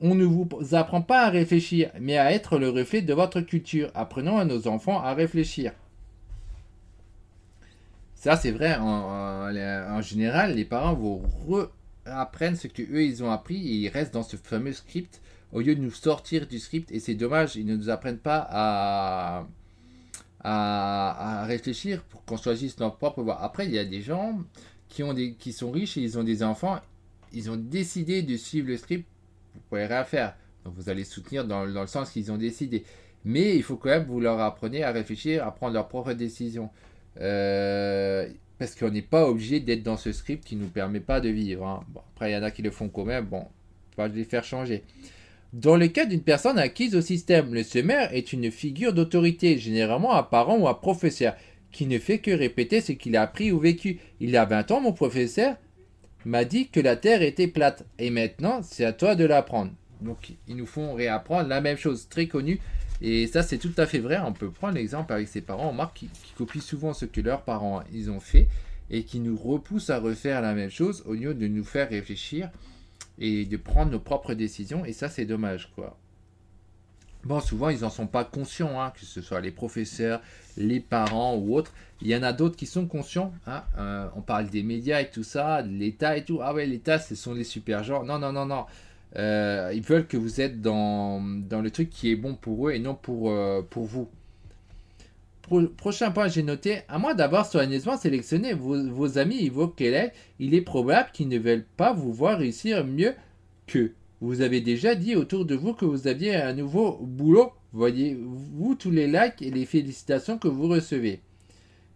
on ne vous apprend pas à réfléchir, mais à être le reflet de votre culture. Apprenons à nos enfants à réfléchir. Ça, c'est vrai. En, général, les parents vous apprennent ce que eux ils ont appris et ils restent dans ce fameux script au lieu de nous sortir du script. Et c'est dommage, ils ne nous apprennent pas à, à, réfléchir pour qu'on choisisse leur propre voie. Après, il y a des gens qui, ont des, qui sont riches et ils ont des enfants. Ils ont décidé de suivre le script vous pouvez rien faire. vous allez soutenir dans, le sens qu'ils ont décidé. Mais il faut quand même vous leur appreniez à réfléchir, à prendre leurs propres décisions. Euh, parce qu'on n'est pas obligé d'être dans ce script qui ne nous permet pas de vivre. Hein. après, il y en a qui le font quand même. Bon, pas les faire changer. Dans le cas d'une personne acquise au système, le sommaire est une figure d'autorité, généralement un parent ou un professeur, qui ne fait que répéter ce qu'il a appris ou vécu. Il y a 20 ans, mon professeur, m'a dit que la terre était plate. Et maintenant, c'est à toi de l'apprendre. Donc, ils nous font réapprendre la même chose, très connue. Et ça, c'est tout à fait vrai. On peut prendre l'exemple avec ses parents. On marque qu'ils copient souvent ce que leurs parents ils ont fait et qui nous repoussent à refaire la même chose au lieu de nous faire réfléchir et de prendre nos propres décisions. Et ça, c'est dommage, quoi. Bon, souvent, ils n'en sont pas conscients, hein, que ce soit les professeurs, les parents ou autres. Il y en a d'autres qui sont conscients. Hein, euh, on parle des médias et tout ça, de l'État et tout. Ah ouais, l'État, ce sont les super genres. Non, non, non, non. Euh, ils veulent que vous êtes dans, le truc qui est bon pour eux et non pour, euh, pour vous. prochain point, j'ai noté. À moins d'avoir soigneusement sélectionné vos, vos amis et vos collègues, il est probable qu'ils ne veulent pas vous voir réussir mieux qu'eux. Vous avez déjà dit autour de vous que vous aviez un nouveau boulot. Voyez-vous tous les likes et les félicitations que vous recevez.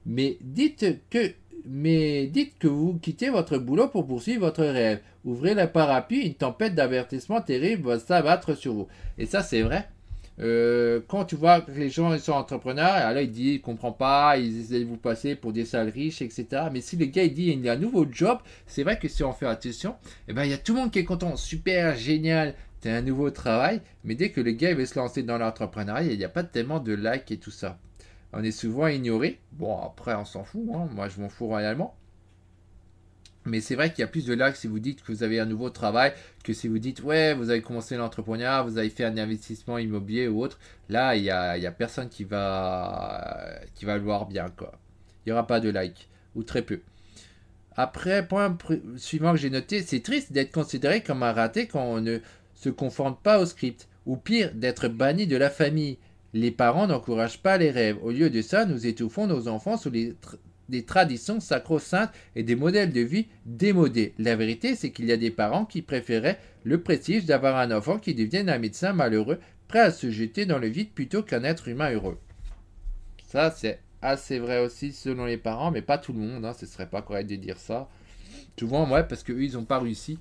Mais dites que, mais dites que vous quittez votre boulot pour poursuivre votre rêve. Ouvrez la parapluie, une tempête d'avertissement terrible va s'abattre sur vous. Et ça, c'est vrai. Euh, quand tu vois que les gens sont entrepreneurs, alors là, il dit, il comprend pas, ils essayent de vous passer pour des sales riches, etc. Mais si le gars, dit, il y a un nouveau job, c'est vrai que si on fait attention, eh ben, il y a tout le monde qui est content. Super, génial, as un nouveau travail. Mais dès que le gars, il veut se lancer dans l'entrepreneuriat, il n'y a pas tellement de likes et tout ça. On est souvent ignoré. Bon, après, on s'en fout. Hein. Moi, je m'en fous réellement. Mais c'est vrai qu'il y a plus de likes si vous dites que vous avez un nouveau travail que si vous dites ouais vous avez commencé l'entrepreneuriat, vous avez fait un investissement immobilier ou autre. Là il n'y a, a, personne qui va qui va le voir bien quoi. Il n'y aura pas de likes ou très peu. Après point suivant que j'ai noté, c'est triste d'être considéré comme un raté quand on ne se conforme pas au script ou pire d'être banni de la famille. Les parents n'encouragent pas les rêves. Au lieu de ça, nous étouffons nos enfants sous les des traditions sacro-saintes et des modèles de vie démodés. La vérité, c'est qu'il y a des parents qui préféraient le prestige d'avoir un enfant qui devienne un médecin malheureux, prêt à se jeter dans le vide plutôt qu'un être humain heureux. Ça, c'est assez vrai aussi selon les parents, mais pas tout le monde, hein, ce serait pas correct de dire ça. Souvent, ouais, parce qu'eux, ils n'ont pas réussi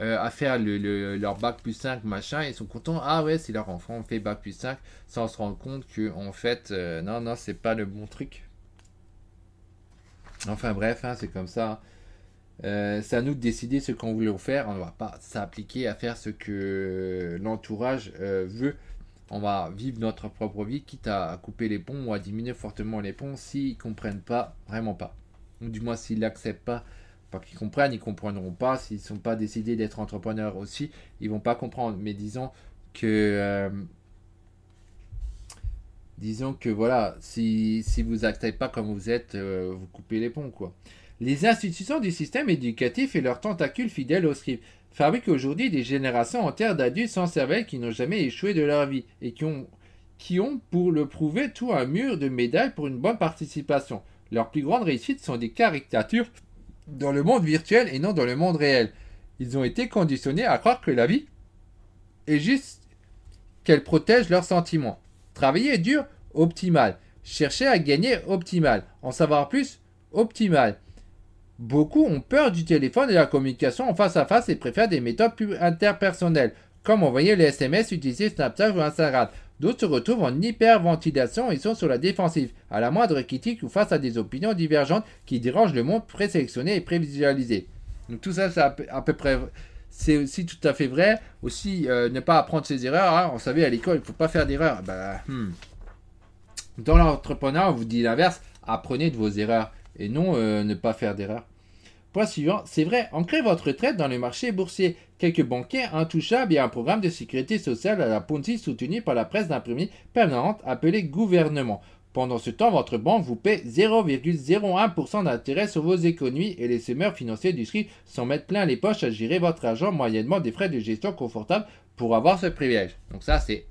euh, à faire le, leur bac plus 5, machin, ils sont contents. Ah ouais, si leur enfant fait bac plus 5, sans se rendre compte que, en fait, euh, non, non, c'est pas le bon truc. Enfin bref, hein, c'est comme ça. Euh, c'est à nous de décider ce qu'on voulait faire. On ne va pas s'appliquer à faire ce que l'entourage euh, veut. On va vivre notre propre vie, quitte à couper les ponts ou à diminuer fortement les ponts s'ils ne comprennent pas, vraiment pas. Ou du moins s'ils n'acceptent pas, pas qu'ils comprennent, ils comprendront pas. S'ils ne sont pas décidés d'être entrepreneurs aussi, ils vont pas comprendre. Mais disons que... Euh, disons que voilà, si, si vous actez pas comme vous êtes, euh, vous coupez les ponts, quoi. Les institutions du système éducatif et leurs tentacules fidèles au script fabriquent aujourd'hui des générations entières d'adultes sans cervelle qui n'ont jamais échoué de leur vie et qui ont, qui ont pour le prouver tout un mur de médailles pour une bonne participation. Leurs plus grandes réussites sont des caricatures dans le monde virtuel et non dans le monde réel. Ils ont été conditionnés à croire que la vie est juste qu'elle protège leurs sentiments. Travailler dur, optimal. Chercher à gagner, optimal. En savoir plus, optimal. Beaucoup ont peur du téléphone et de la communication en face à face et préfèrent des méthodes plus interpersonnelles, comme envoyer les SMS, utiliser Snapchat ou Instagram. D'autres se retrouvent en hyperventilation et sont sur la défensive, à la moindre critique ou face à des opinions divergentes qui dérangent le monde présélectionné et prévisualisé. tout ça, c'est à peu près c'est aussi tout à fait vrai. Aussi, euh, ne pas apprendre ses erreurs. Hein. On savait à l'école, il ne faut pas faire d'erreurs. Bah, hmm. Dans l'entrepreneur, on vous dit l'inverse. Apprenez de vos erreurs et non euh, ne pas faire d'erreurs. Point suivant, c'est vrai, ancrez votre retraite dans le marché boursier. Quelques banquiers intouchables et un programme de sécurité sociale à la Ponzi soutenu par la presse d'imprimés permanente appelé gouvernement. Pendant ce temps, votre banque vous paie 0,01% d'intérêt sur vos économies et les semeurs financiers du SRI s'en mettent plein les poches à gérer votre argent moyennement des frais de gestion confortables pour avoir ce privilège. Donc ça, c'est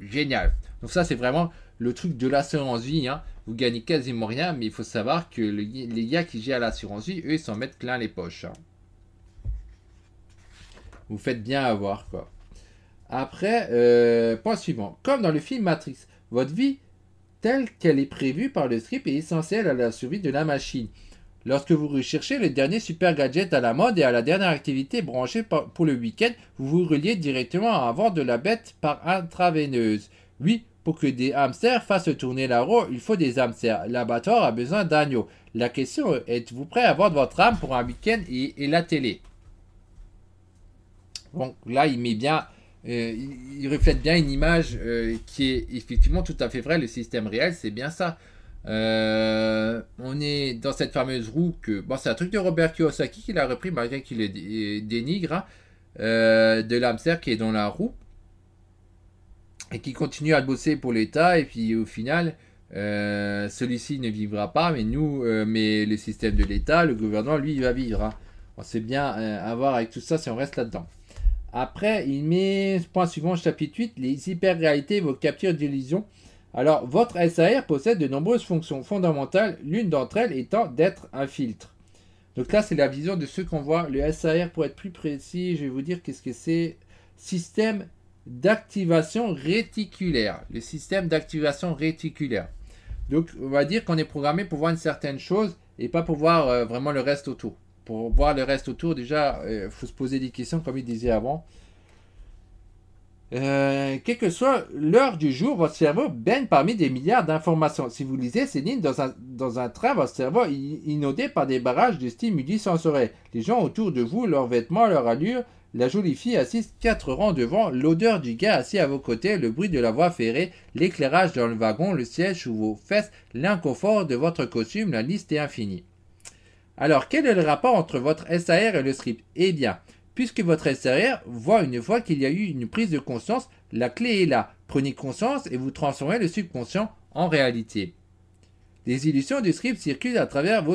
génial. Donc ça, c'est vraiment le truc de l'assurance vie. Hein. Vous gagnez quasiment rien, mais il faut savoir que les gars qui gèrent l'assurance vie, eux, ils s'en mettent plein les poches. Hein. Vous faites bien avoir, quoi. Après, euh, point suivant. Comme dans le film Matrix, votre vie telle qu'elle est prévue par le script est essentielle à la survie de la machine. Lorsque vous recherchez le dernier super gadget à la mode et à la dernière activité branchée pour le week-end, vous vous reliez directement à avoir de la bête par intraveineuse. Oui, pour que des hamsters fassent tourner la roue, il faut des hamsters. L'abattoir a besoin d'agneaux. La question est, êtes-vous prêt à vendre votre âme pour un week-end et, et la télé Donc là, il met bien euh, il, reflète bien une image euh, qui est effectivement tout à fait vraie. Le système réel, c'est bien ça. Euh, on est dans cette fameuse roue que. Bon, c'est un truc de Robert Kiyosaki qui l'a repris, malgré qu'il le dénigre, hein, de l'Amster qui est dans la roue et qui continue à bosser pour l'État. Et puis au final, celui-ci ne vivra pas, mais nous, mais le système de l'État, le gouvernement, lui, il va vivre. Hein. On sait bien avoir avec tout ça si on reste là-dedans. Après, il met, point suivant, chapitre 8, les hyperréalités réalités vos captures d'illusions. Alors, votre SAR possède de nombreuses fonctions fondamentales, l'une d'entre elles étant d'être un filtre. Donc là, c'est la vision de ce qu'on voit. Le SAR, pour être plus précis, je vais vous dire qu'est-ce que c'est. Système d'activation réticulaire. Le système d'activation réticulaire. Donc, on va dire qu'on est programmé pour voir une certaine chose et pas pour voir euh, vraiment le reste autour pour voir le reste autour, déjà, il euh, faut se poser des questions, comme il disait avant. Euh, quelle que soit l'heure du jour, votre cerveau baigne parmi des milliards d'informations. Si vous lisez ces lignes dans un, train, votre cerveau est inondé par des barrages de stimuli sensoriels. Les gens autour de vous, leurs vêtements, leur allure, la jolie fille assise quatre rangs devant, l'odeur du gars assis à vos côtés, le bruit de la voie ferrée, l'éclairage dans le wagon, le siège sous vos fesses, l'inconfort de votre costume, la liste est infinie. Alors, quel est le rapport entre votre SAR et le script Eh bien, puisque votre SAR voit une fois qu'il y a eu une prise de conscience, la clé est là. Prenez conscience et vous transformez le subconscient en réalité. Les illusions du script circulent à travers vos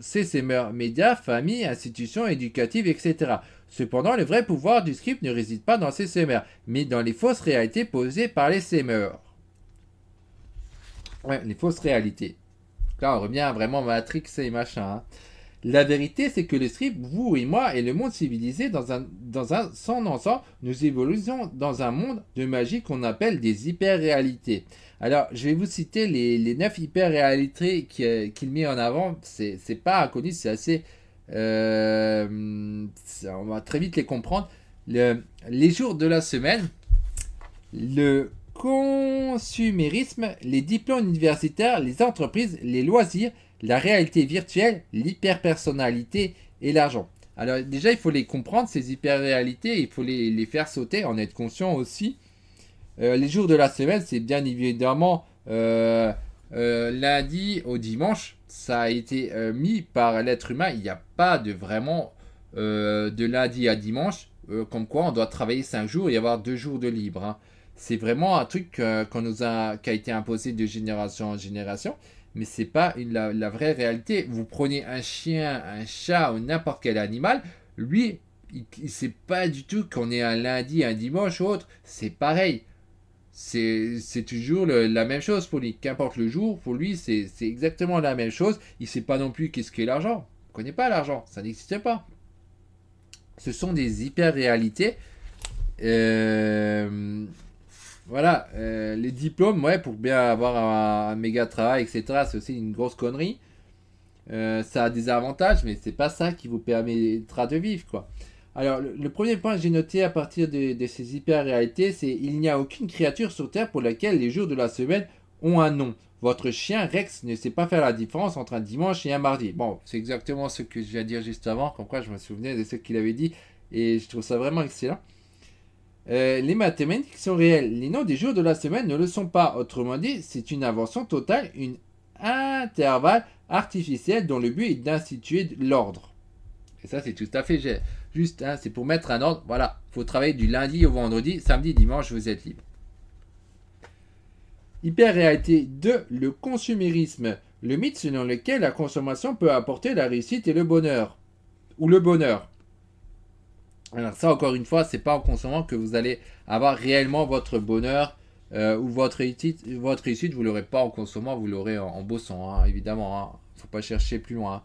CCMR, médias, familles, institutions éducatives, etc. Cependant, le vrai pouvoir du script ne réside pas dans ces mais dans les fausses réalités posées par les CMR. Ouais, les fausses réalités là, on revient vraiment à Matrix et machin. Hein. La vérité, c'est que le strip, vous et moi, et le monde civilisé, dans un, dans un, son ensemble, nous évoluons dans un monde de magie qu'on appelle des hyper-réalités. Alors, je vais vous citer les, les hyper-réalités euh, qu'il met en avant. C'est pas inconnu, c'est assez... Euh, on va très vite les comprendre. les jours de la semaine, le consumérisme, les diplômes universitaires, les entreprises, les loisirs, la réalité virtuelle, l'hyperpersonnalité et l'argent. Alors déjà, il faut les comprendre, ces hyper il faut les, faire sauter, en être conscient aussi. Euh, les jours de la semaine, c'est bien évidemment euh, euh, lundi au dimanche. Ça a été mis par l'être humain. Il n'y a pas de vraiment de lundi à dimanche, comme quoi on doit travailler 5 jours et avoir 2 jours de libre. Hein c'est vraiment un truc qu'on nous a, qui a été imposé de génération en génération, mais c'est pas la, vraie réalité. Vous prenez un chien, un chat ou n'importe quel animal, lui, il, ne sait pas du tout qu'on est un lundi, un dimanche ou autre. C'est pareil. C'est toujours la même chose pour lui. Qu'importe le jour, pour lui, c'est exactement la même chose. Il sait pas non plus qu'est-ce qu'est l'argent. Il connaît pas l'argent. Ça n'existe pas. Ce sont des hyper-réalités. Euh, voilà, euh, les diplômes, ouais, pour bien avoir un, méga travail, etc., c'est aussi une grosse connerie. Euh, ça a des avantages, mais c'est pas ça qui vous permettra de vivre, quoi. Alors, le, premier point que j'ai noté à partir de, ces hyper-réalités, c'est il n'y a aucune créature sur Terre pour laquelle les jours de la semaine ont un nom. Votre chien Rex ne sait pas faire la différence entre un dimanche et un mardi. Bon, c'est exactement ce que je viens de dire juste avant, comme quoi je me souvenais de ce qu'il avait dit, et je trouve ça vraiment excellent. Euh, les mathématiques sont réelles. Les noms des jours de la semaine ne le sont pas. Autrement dit, c'est une invention totale, une intervalle artificiel dont le but est d'instituer l'ordre. Et ça, c'est tout à fait juste. Hein, c'est pour mettre un ordre. Voilà, faut travailler du lundi au vendredi, samedi, dimanche, vous êtes libre. Hyper-réalité 2. Le consumérisme. Le mythe selon lequel la consommation peut apporter la réussite et le bonheur. Ou le bonheur. Alors ça, encore une fois, c'est pas en consommant que vous allez avoir réellement votre bonheur euh, ou votre réussite. Votre ne vous l'aurez pas en consommant, vous l'aurez en, bossant, hein, évidemment. évidemment. Hein. ne Faut pas chercher plus loin. Hein.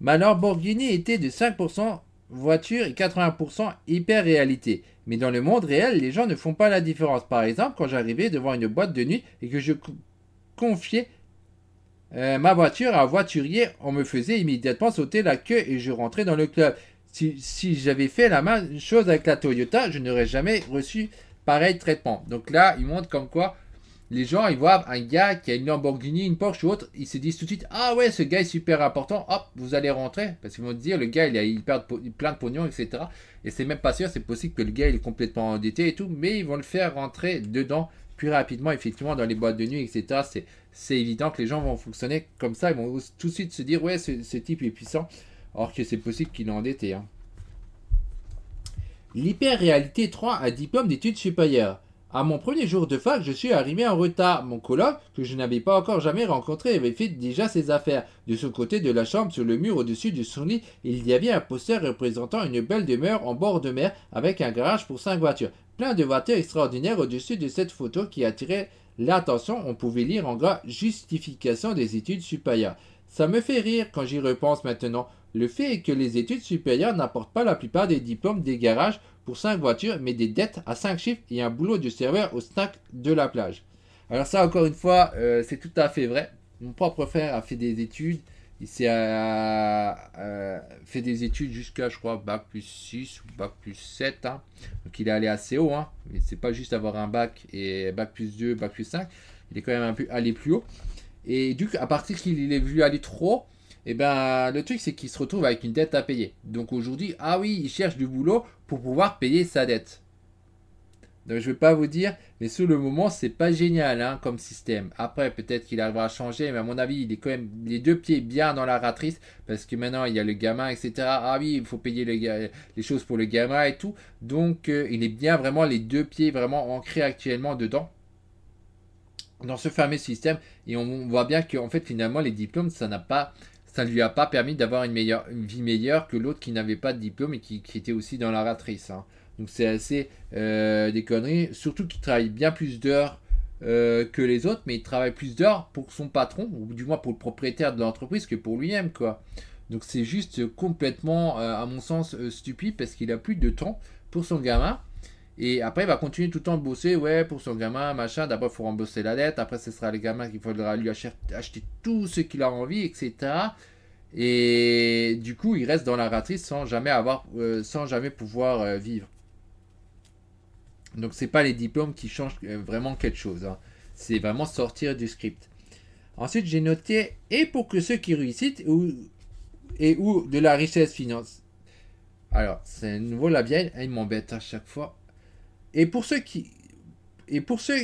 Manor Borghini était de 5% voiture et 80% hyper réalité. Mais dans le monde réel, les gens ne font pas la différence. Par exemple, quand j'arrivais devant une boîte de nuit et que je confiais euh, ma voiture à un voiturier, on me faisait immédiatement sauter la queue et je rentrais dans le club. Si, j'avais fait la même chose avec la Toyota, je n'aurais jamais reçu pareil traitement. Donc là, il montre comme quoi les gens, ils voient un gars qui a une Lamborghini, une Porsche ou autre, ils se disent tout de suite, ah ouais, ce gars est super important, hop, vous allez rentrer. Parce qu'ils vont dire, le gars, il a il perd plein de pognon, etc. Et c'est même pas sûr, c'est possible que le gars, il est complètement endetté et tout, mais ils vont le faire rentrer dedans rapidement, effectivement, dans les boîtes de nuit, etc. C'est évident que les gens vont fonctionner comme ça. Ils vont tout de suite se dire, ouais, ce, type est puissant. alors que c'est possible qu'il est endetté. Hein. L'hyper-réalité 3 a diplôme d'études supérieures. À mon premier jour de fac, je suis arrivé en retard. Mon coloc, que je n'avais pas encore jamais rencontré, avait fait déjà ses affaires. De ce côté de la chambre, sur le mur au-dessus du son il y avait un poster représentant une belle demeure en bord de mer avec un garage pour cinq voitures. Plein de voitures extraordinaires au-dessus de cette photo qui attirait l'attention. On pouvait lire en gras justification des études supérieures. Ça me fait rire quand j'y repense maintenant. Le fait est que les études supérieures n'apportent pas la plupart des diplômes des garages cinq voitures, mais des dettes à cinq chiffres et un boulot de serveur au stack de la plage. Alors ça, encore une fois, euh, c'est tout à fait vrai. Mon propre frère a fait des études. Il s'est euh, euh, fait des études jusqu'à, je crois, bac plus 6 ou bac plus 7. Hein. Donc il est allé assez haut. Hein. C'est pas juste avoir un bac et bac plus 2, bac plus 5. Il est quand même un peu allé plus haut. Et du coup, à partir qu'il est vu aller trop et eh ben, le truc, c'est qu'il se retrouve avec une dette à payer. Donc aujourd'hui, ah oui, il cherche du boulot pour pouvoir payer sa dette. Donc je vais pas vous dire, mais sous le moment, c'est pas génial hein, comme système. Après, peut-être qu'il arrivera à changer, mais à mon avis, il est quand même les deux pieds bien dans la ratrice, parce que maintenant, il y a le gamin, etc. Ah oui, il faut payer les, les choses pour le gamin et tout. Donc euh, il est bien vraiment les deux pieds vraiment ancrés actuellement dedans dans ce fameux système et on voit bien qu'en fait finalement les diplômes ça n'a pas ça ne lui a pas permis d'avoir une, vie meilleure que l'autre qui n'avait pas de diplôme et qui, était aussi dans la ratrice. Hein. Donc c'est assez euh, des conneries. Surtout qu'il travaille bien plus d'heures euh, que les autres, mais il travaille plus d'heures pour son patron, ou du moins pour le propriétaire de l'entreprise, que pour lui-même. quoi. Donc c'est juste complètement, euh, à mon sens, stupide parce qu'il a plus de temps pour son gamin. Et après, il va continuer tout le temps de bosser, ouais, pour son gamin, machin. D'abord, il faut rembourser la dette. Après, ce sera le gamin qu'il faudra lui acheter, tout ce qu'il a envie, etc. Et du coup, il reste dans la ratrice sans jamais, avoir, euh, sans jamais pouvoir euh, vivre. Donc, c'est pas les diplômes qui changent euh, vraiment quelque chose. Hein. C'est vraiment sortir du script. Ensuite, j'ai noté et pour que ceux qui réussissent et ou de la richesse finance. Alors, c'est nouveau la vieille, elle m'embête à chaque fois. Et pour ceux qui, et pour ceux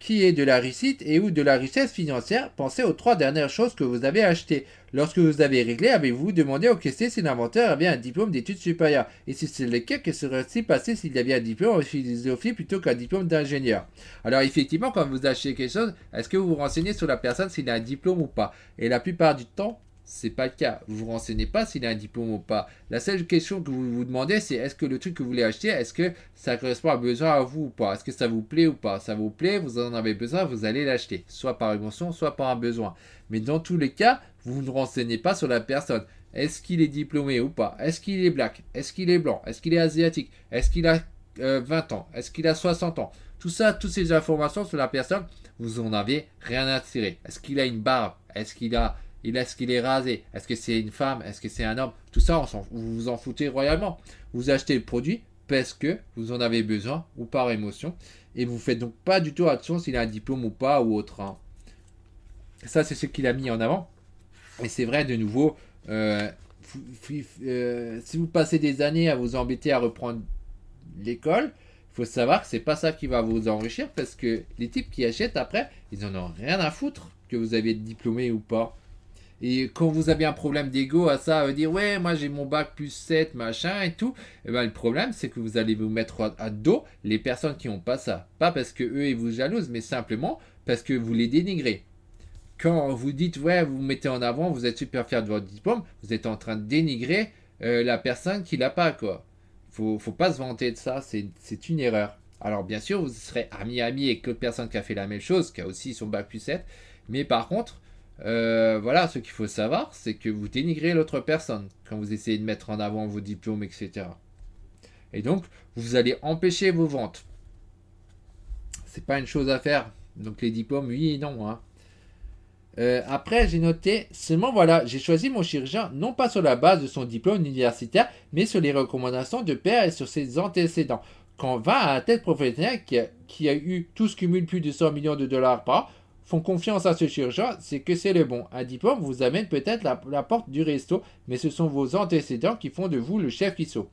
qui est de la réussite et ou de la richesse financière, pensez aux trois dernières choses que vous avez achetées. Lorsque vous avez réglé, avez-vous demandé au caissier si l'inventeur avait un diplôme d'études supérieures Et si c'est le cas, que serait-il passé s'il avait un diplôme en philosophie plutôt qu'un diplôme d'ingénieur Alors effectivement, quand vous achetez quelque chose, est-ce que vous vous renseignez sur la personne s'il a un diplôme ou pas Et la plupart du temps, c'est pas le cas. Vous vous renseignez pas s'il a un diplôme ou pas. La seule question que vous vous demandez, c'est est-ce que le truc que vous voulez acheter, est-ce que ça correspond à un besoin à vous ou pas Est-ce que ça vous plaît ou pas Ça vous plaît, vous en avez besoin, vous allez l'acheter. Soit par émotion, soit par un besoin. Mais dans tous les cas, vous ne renseignez pas sur la personne. Est-ce qu'il est diplômé ou pas Est-ce qu'il est black Est-ce qu'il est blanc Est-ce qu'il est asiatique Est-ce qu'il a 20 euh, ans Est-ce qu'il a 60 ans Tout ça, toutes ces informations sur la personne, vous en avez rien à tirer. Est-ce qu'il a une barbe Est-ce qu'il a il est-ce qu'il est rasé Est-ce que c'est une femme Est-ce que c'est un homme Tout ça, vous vous en foutez royalement. Vous achetez le produit parce que vous en avez besoin ou par émotion. Et vous faites donc pas du tout attention s'il a un diplôme ou pas ou autre. Hein. Ça, c'est ce qu'il a mis en avant. Et c'est vrai, de nouveau, euh, euh, si vous passez des années à vous embêter à reprendre l'école, il faut savoir que c'est pas ça qui va vous enrichir parce que les types qui achètent après, ils n'en ont rien à foutre que vous avez diplômé ou pas. Et quand vous avez un problème d'ego à ça, à dire ouais, moi j'ai mon bac plus 7, machin et tout, et eh ben, le problème c'est que vous allez vous mettre à, dos les personnes qui n'ont pas ça. Pas parce que eux ils vous jalousent, mais simplement parce que vous les dénigrez. Quand vous dites ouais, vous, vous mettez en avant, vous êtes super fier de votre diplôme, vous êtes en train de dénigrer euh, la personne qui l'a pas quoi. Faut, faut pas se vanter de ça, c'est une erreur. Alors bien sûr, vous serez ami-ami avec l'autre personne qui a fait la même chose, qui a aussi son bac plus 7, mais par contre, euh, voilà, ce qu'il faut savoir, c'est que vous dénigrez l'autre personne quand vous essayez de mettre en avant vos diplômes, etc. Et donc, vous allez empêcher vos ventes. C'est pas une chose à faire. Donc, les diplômes, oui et non. Hein. Euh, après, j'ai noté seulement voilà, j'ai choisi mon chirurgien non pas sur la base de son diplôme universitaire, mais sur les recommandations de père et sur ses antécédents. Quand va un tête professionnel qui a, qui a eu tous cumul plus de 100 millions de dollars par font confiance à ce chirurgien, c'est que c'est le bon. Un diplôme vous amène peut-être la, porte du resto, mais ce sont vos antécédents qui font de vous le chef ISO.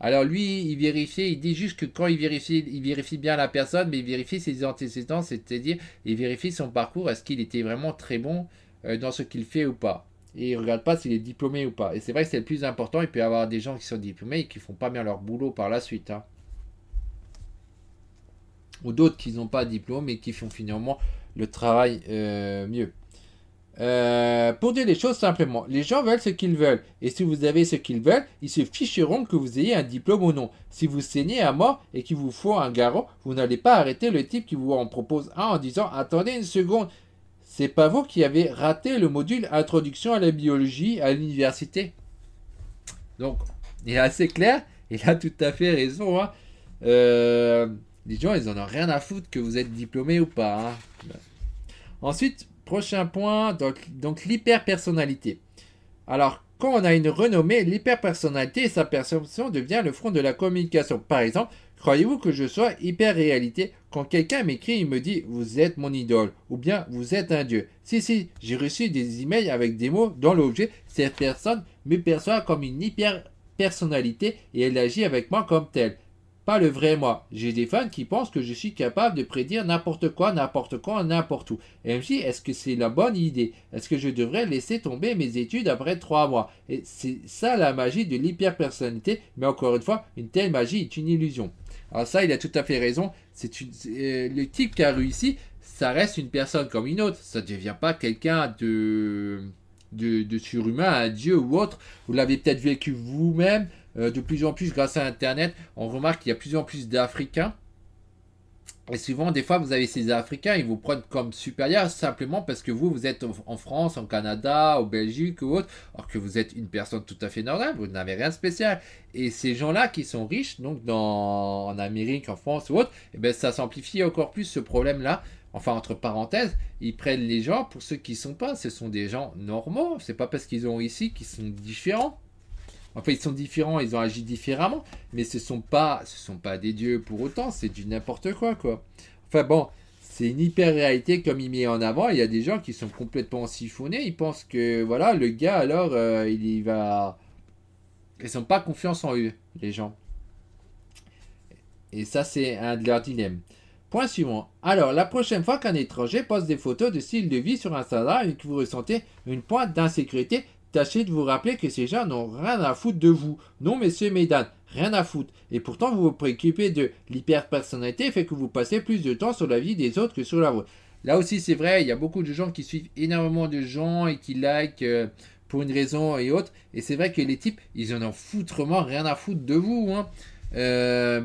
Alors lui, il vérifie, il dit juste que quand il vérifie, il vérifie bien la personne, mais il vérifie ses antécédents, c'est-à-dire il vérifie son parcours, est-ce qu'il était vraiment très bon euh, dans ce qu'il fait ou pas. Et il regarde pas s'il est diplômé ou pas. Et c'est vrai que c'est le plus important, il peut y avoir des gens qui sont diplômés et qui font pas bien leur boulot par la suite. Hein. Ou d'autres qui n'ont pas de diplôme et qui font finalement le travail euh, mieux. Euh, pour dire les choses simplement, les gens veulent ce qu'ils veulent. Et si vous avez ce qu'ils veulent, ils se ficheront que vous ayez un diplôme ou non. Si vous saignez à mort et qu'il vous faut un garrot, vous n'allez pas arrêter le type qui vous en propose un en disant Attendez une seconde, c'est pas vous qui avez raté le module Introduction à la biologie à l'université. Donc, il est assez clair, il a tout à fait raison. Hein. Euh, les gens, ils n'en ont rien à foutre que vous êtes diplômé ou pas. Hein. Ensuite, prochain point, donc, l'hyperpersonnalité. Alors, quand on a une renommée, l'hyperpersonnalité et sa perception devient le front de la communication. Par exemple, croyez-vous que je sois hyper-réalité Quand quelqu'un m'écrit, il me dit « vous êtes mon idole » ou bien « vous êtes un dieu ». Si, si, j'ai reçu des emails avec des mots dans l'objet. Cette personne me perçoit comme une hyperpersonnalité et elle agit avec moi comme telle. Pas le vrai moi. J'ai des fans qui pensent que je suis capable de prédire n'importe quoi, n'importe quand, n'importe où. Et MJ, est-ce que c'est la bonne idée Est-ce que je devrais laisser tomber mes études après trois mois Et c'est ça la magie de l'hyperpersonnalité. Mais encore une fois, une telle magie est une illusion. Alors ça, il a tout à fait raison. C'est euh, le type qui a réussi, ça reste une personne comme une autre. Ça ne devient pas quelqu'un de, de surhumain, un dieu ou autre. Vous l'avez peut-être vécu vous-même. Euh, de plus en plus grâce à Internet, on remarque qu'il y a de plus en plus d'Africains. Et souvent, des fois, vous avez ces Africains, ils vous prennent comme supérieurs simplement parce que vous, vous êtes en France, en Canada, en Belgique ou autre, alors que vous êtes une personne tout à fait normale, vous n'avez rien de spécial. Et ces gens-là qui sont riches, donc dans, en Amérique, en France ou autre, et eh ben, ça s'amplifie encore plus ce problème-là enfin entre parenthèses, ils prennent les gens pour ceux qui ne sont pas. Ce sont des gens normaux. C'est pas parce qu'ils ont ici qu'ils sont différents. Enfin, ils sont différents, ils ont agi différemment, mais ce sont pas, ce sont pas des dieux pour autant, c'est du n'importe quoi, quoi. Enfin bon, c'est une hyper-réalité comme il met en avant. Il y a des gens qui sont complètement siphonnés. Ils pensent que, voilà, le gars, alors, euh, il y va... Ils n'ont pas confiance en eux, les gens. Et ça, c'est un de leurs dilemmes. Point suivant. Alors, la prochaine fois qu'un étranger poste des photos de style de vie sur Instagram et que vous ressentez une pointe d'insécurité, Tâchez de vous rappeler que ces gens n'ont rien à foutre de vous. Non, messieurs, mesdames, rien à foutre. Et pourtant, vous vous préoccupez de l'hyperpersonnalité, fait que vous passez plus de temps sur la vie des autres que sur la vôtre. Là aussi, c'est vrai, il y a beaucoup de gens qui suivent énormément de gens et qui like euh, pour une raison et autre. Et c'est vrai que les types, ils en ont foutrement rien à foutre de vous. Hein. Euh,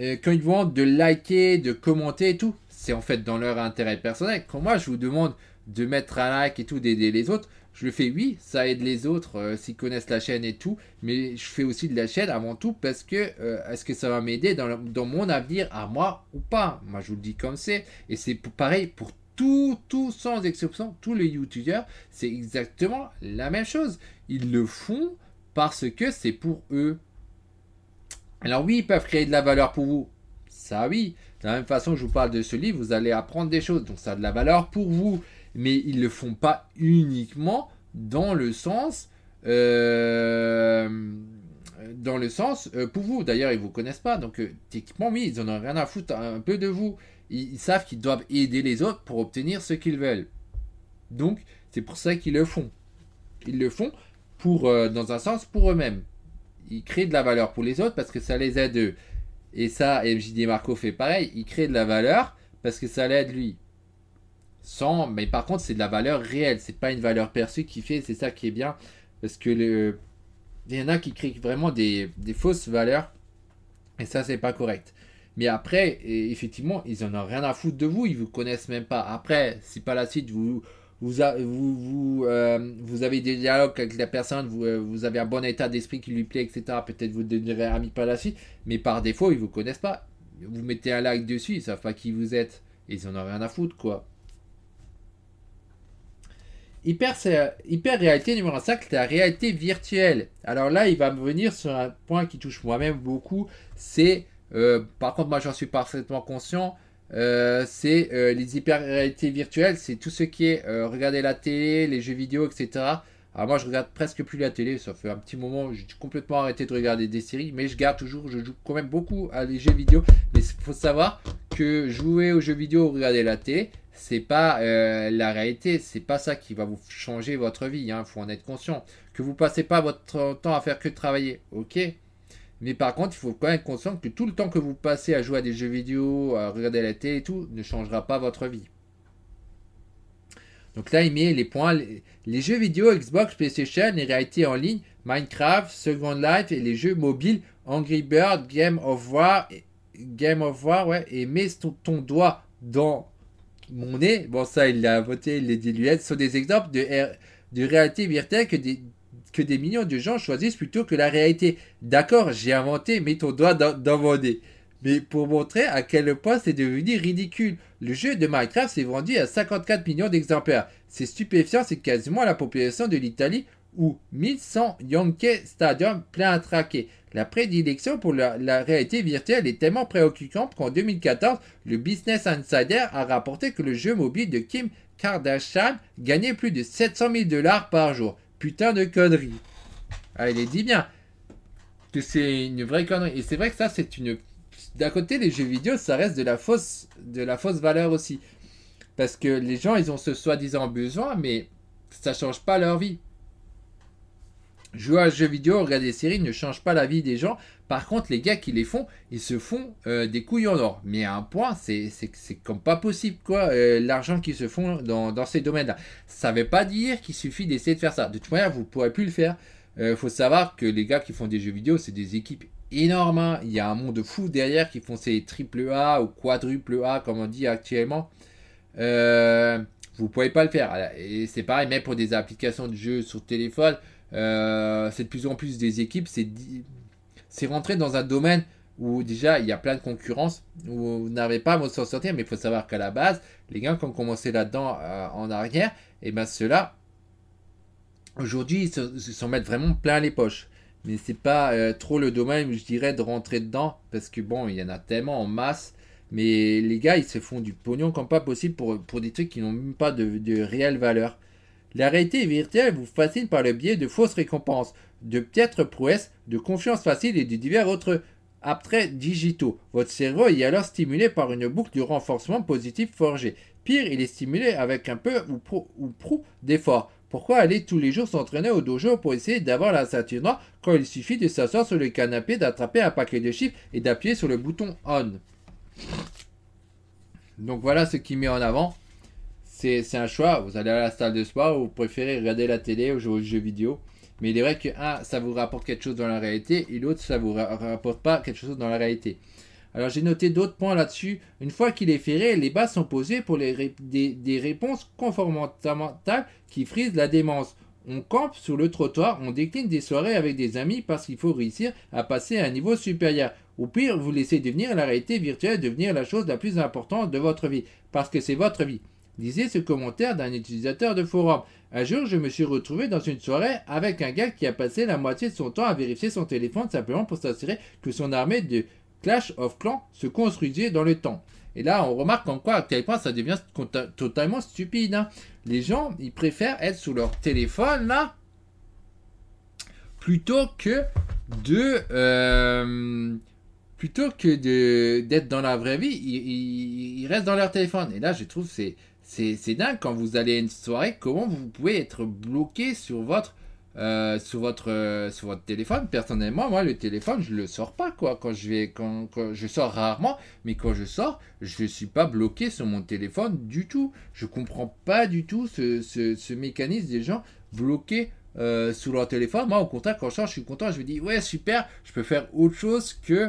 euh, quand ils demandent de liker, de commenter et tout, c'est en fait dans leur intérêt personnel. Quand moi, je vous demande de mettre un like et tout, d'aider les autres, je le fais oui, ça aide les autres euh, s'ils connaissent la chaîne et tout, mais je fais aussi de la chaîne avant tout parce que euh, est-ce que ça va m'aider dans, mon avenir à moi ou pas Moi je vous le dis comme c'est, et c'est pareil pour tout, tout, sans exception, tous les youtubeurs, c'est exactement la même chose. Ils le font parce que c'est pour eux. Alors oui, ils peuvent créer de la valeur pour vous. Ça oui. De la même façon, je vous parle de ce livre, vous allez apprendre des choses. Donc ça a de la valeur pour vous mais ils le font pas uniquement dans le sens euh, dans le sens euh, pour vous. D'ailleurs, ils vous connaissent pas, donc euh, techniquement oui, ils en ont rien à foutre un peu de vous. Ils, savent qu'ils doivent aider les autres pour obtenir ce qu'ils veulent. Donc c'est pour ça qu'ils le font. Ils le font pour, dans un sens, pour eux-mêmes. Ils créent de la valeur pour les autres parce que ça les aide eux. Et ça, MJD Marco fait pareil. Il crée de la valeur parce que ça l'aide lui mais par contre, c'est de la valeur réelle, c'est pas une valeur perçue qui fait, c'est ça qui est bien, parce que il y en a qui créent vraiment des, des fausses valeurs, et ça, c'est pas correct. Mais après, effectivement, ils en ont rien à foutre de vous, ils vous connaissent même pas. Après, si par la suite vous vous, vous, euh, vous, avez des dialogues avec la personne, vous, euh, vous avez un bon état d'esprit qui lui plaît, etc. Peut-être vous devenez ami par la suite, mais par défaut, ils vous connaissent pas. Vous mettez un like dessus, ils savent pas qui vous êtes. Ils en ont rien à foutre, quoi. Hyper, euh, hyper réalité numéro 5, c'est la réalité virtuelle. Alors là, il va me venir sur un point qui touche moi-même beaucoup. C'est, euh, par contre, moi j'en suis parfaitement conscient. Euh, c'est les hyper-réalités virtuelles, c'est tout ce qui est regarder la télé, les jeux vidéo, etc. Alors moi je regarde presque plus la télé, ça fait un petit moment, j'ai complètement arrêté de regarder des séries, mais je garde toujours, je joue quand même beaucoup à les jeux vidéo. Mais il faut savoir que jouer aux jeux vidéo ou regarder la télé, c'est pas euh, la réalité, c'est pas ça qui va vous changer votre vie, il hein, faut en être conscient. Que vous passez pas votre temps à faire que travailler, ok Mais par contre, il faut quand même être conscient que tout le temps que vous passez à jouer à des jeux vidéo, à regarder la télé et tout, ne changera pas votre vie. Donc là, il met les points. Les jeux vidéo, Xbox, PlayStation, les réalités en ligne, Minecraft, Second Life et les jeux mobiles, Angry Bird, Game of War, Game of War, ouais, et mets ton doigt dans mon nez, bon ça il l'a voté, il l'a sont des exemples de, réalité virtuelle que des, millions de gens choisissent plutôt que la réalité. D'accord, j'ai inventé, mets ton doigt dans, dans, mon nez. Mais pour montrer à quel point c'est devenu ridicule, le jeu de Minecraft s'est vendu à 54 millions d'exemplaires. C'est stupéfiant, c'est quasiment la population de l'Italie ou 1100 Yankee Stadium plein à traquer. La prédilection pour la, réalité virtuelle est tellement préoccupante qu'en 2014, le Business Insider a rapporté que le jeu mobile de Kim Kardashian gagnait plus de 700 000 dollars par jour. Putain de connerie. Ah, il est dit bien que c'est une vraie connerie. Et c'est vrai que ça, c'est une. D'un côté, les jeux vidéo, ça reste de la fausse, de la fausse valeur aussi. Parce que les gens, ils ont ce soi-disant besoin, mais ça change pas leur vie. Jouer à jeux vidéo, regarder des séries ne change pas la vie des gens. Par contre, les gars qui les font, ils se font euh, des couilles en or. Mais à un point, c'est comme pas possible, quoi, euh, l'argent qu'ils se font dans, dans ces domaines-là. Ça veut pas dire qu'il suffit d'essayer de faire ça. De toute manière, vous ne pourrez plus le faire. Il euh, faut savoir que les gars qui font des jeux vidéo, c'est des équipes énormes. Hein. Il y a un monde fou derrière qui font ces triple A ou quadruple A, comme on dit actuellement. vous pouvez pas le faire. Et c'est pareil, même pour des applications de jeux sur téléphone euh, c'est de plus en plus des équipes, c'est rentrer dans un domaine où déjà il y a plein de concurrence, où vous n'avez pas à vous s'en sortir, mais il faut savoir qu'à la base, les gars qui ont commencé là-dedans euh, en arrière, et eh bien ceux-là, aujourd'hui, ils se, mettent vraiment plein les poches. Mais ce n'est pas euh, trop le domaine, je dirais, de rentrer dedans, parce que bon, il y en a tellement en masse. Mais les gars, ils se font du pognon comme pas possible pour, des trucs qui n'ont même pas de réelle valeur. La réalité virtuelle vous fascine par le biais de fausses récompenses, de piètres prouesses, de confiance facile et de divers autres abstraits digitaux. Votre cerveau est alors stimulé par une boucle de renforcement positif forgé. Pire, il est stimulé avec un peu ou, pro, ou prou d'effort. Pourquoi aller tous les jours s'entraîner au dojo pour essayer d'avoir la ceinture quand il suffit de s'asseoir sur le canapé, d'attraper un paquet de chiffres et d'appuyer sur le bouton on Donc voilà ce qu'il met en avant c'est un choix. Vous allez à la salle de sport vous préférez regarder la télé ou jouer aux jeux vidéo. Mais il est vrai que un, ça vous rapporte quelque chose dans la réalité et l'autre, ça vous rapporte pas quelque chose dans la réalité. Alors j'ai noté d'autres points là-dessus. Une fois qu'il est ferré, les bases sont posées pour les des, réponses conformémentales qui frisent la démence. On campe sur le trottoir, on décline des soirées avec des amis parce qu'il faut réussir à passer à un niveau supérieur. Ou pire, vous laissez devenir la réalité virtuelle, devenir la chose la plus importante de votre vie. Parce que c'est votre vie disait ce commentaire d'un utilisateur de forum. Un jour, je me suis retrouvé dans une soirée avec un gars qui a passé la moitié de son temps à vérifier son téléphone simplement pour s'assurer que son armée de Clash of Clans se construisait dans le temps. Et là, on remarque en quoi à quel point ça devient totalement stupide. Hein. Les gens, ils préfèrent être sous leur téléphone là plutôt que de euh, plutôt que d'être dans la vraie vie, ils, ils, restent dans leur téléphone. Et là, je trouve c'est c'est dingue quand vous allez à une soirée, comment vous pouvez être bloqué sur votre, euh, sur votre, euh, sur votre téléphone. Personnellement, moi, le téléphone, je ne le sors pas quoi. Quand je vais, quand, je sors rarement, mais quand je sors, je suis pas bloqué sur mon téléphone du tout. Je comprends pas du tout ce, ce, mécanisme des gens bloqués euh, sur leur téléphone. Moi, au contraire, quand je sors, je suis content. Je me dis ouais super, je peux faire autre chose que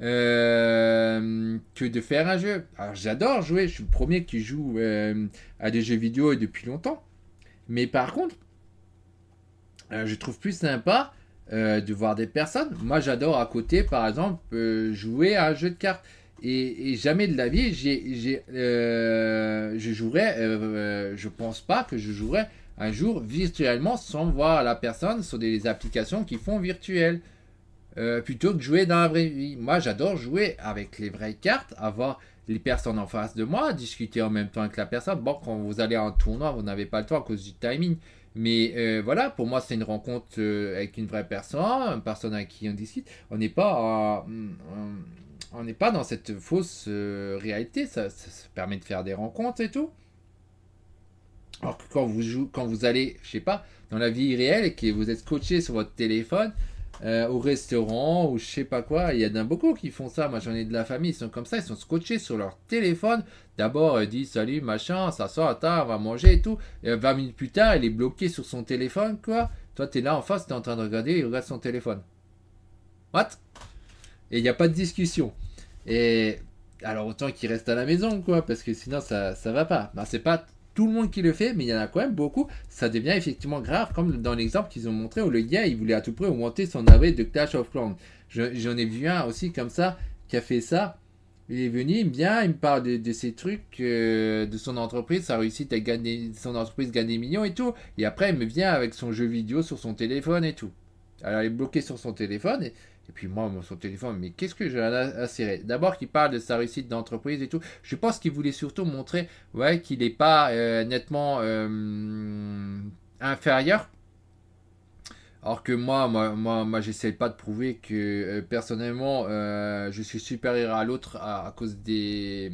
euh, que de faire un jeu. Alors j'adore jouer, je suis le premier qui joue euh, à des jeux vidéo depuis longtemps. Mais par contre, euh, je trouve plus sympa de voir des personnes. Moi j'adore à côté, par exemple, jouer à un jeu de cartes. Et, jamais de la vie, j'ai, je jouerais, je pense pas que je jouerais un jour virtuellement sans voir la personne sur des applications qui font virtuel. Euh, plutôt que jouer dans la vraie vie. Moi, j'adore jouer avec les vraies cartes, avoir les personnes en face de moi, discuter en même temps avec la personne. Bon, quand vous allez en tournoi, vous n'avez pas le temps à cause du timing. Mais euh, voilà, pour moi, c'est une rencontre euh, avec une vraie personne, une personne avec qui on discute. On n'est pas, on n'est pas dans cette fausse réalité. Ça, se permet de faire des rencontres et tout. Alors que quand vous jouez, quand vous allez, je sais pas, dans la vie réelle et que vous êtes coaché sur votre téléphone, euh, au restaurant ou je sais pas quoi. Il y en a beaucoup qui font ça. Moi, j'en ai de la famille. Ils sont comme ça. Ils sont scotchés sur leur téléphone. D'abord, dit dit salut, machin, ça sort, attends, on va manger et tout. 20 euh, minutes plus tard, elle est bloqué sur son téléphone, quoi. Toi, t'es là en face, t'es en train de regarder, il regarde son téléphone. What Et il n'y a pas de discussion. Et alors, autant qu'il reste à la maison, quoi, parce que sinon, ça, ça va pas. bah c'est pas tout le monde qui le fait, mais il y en a quand même beaucoup. Ça devient effectivement grave, comme dans l'exemple qu'ils ont montré où le gars, il voulait à tout prix augmenter son arrêt de Clash of Clans. J'en ai vu un aussi comme ça, qui a fait ça. Il est venu, il me ah, il me parle de, ses trucs, euh, de son entreprise, sa réussite à gagner, son entreprise gagner des millions et tout. Et après, il me vient avec son jeu vidéo sur son téléphone et tout. Alors, il est bloqué sur son téléphone et et puis moi, son téléphone, mais qu'est-ce que j'ai à serrer D'abord, qu'il parle de sa réussite d'entreprise et tout. Je pense qu'il voulait surtout montrer ouais, qu'il n'est pas euh, nettement euh, inférieur. Alors que moi, moi, moi, j'essaie pas de prouver que euh, personnellement, je suis supérieur à l'autre à, cause des,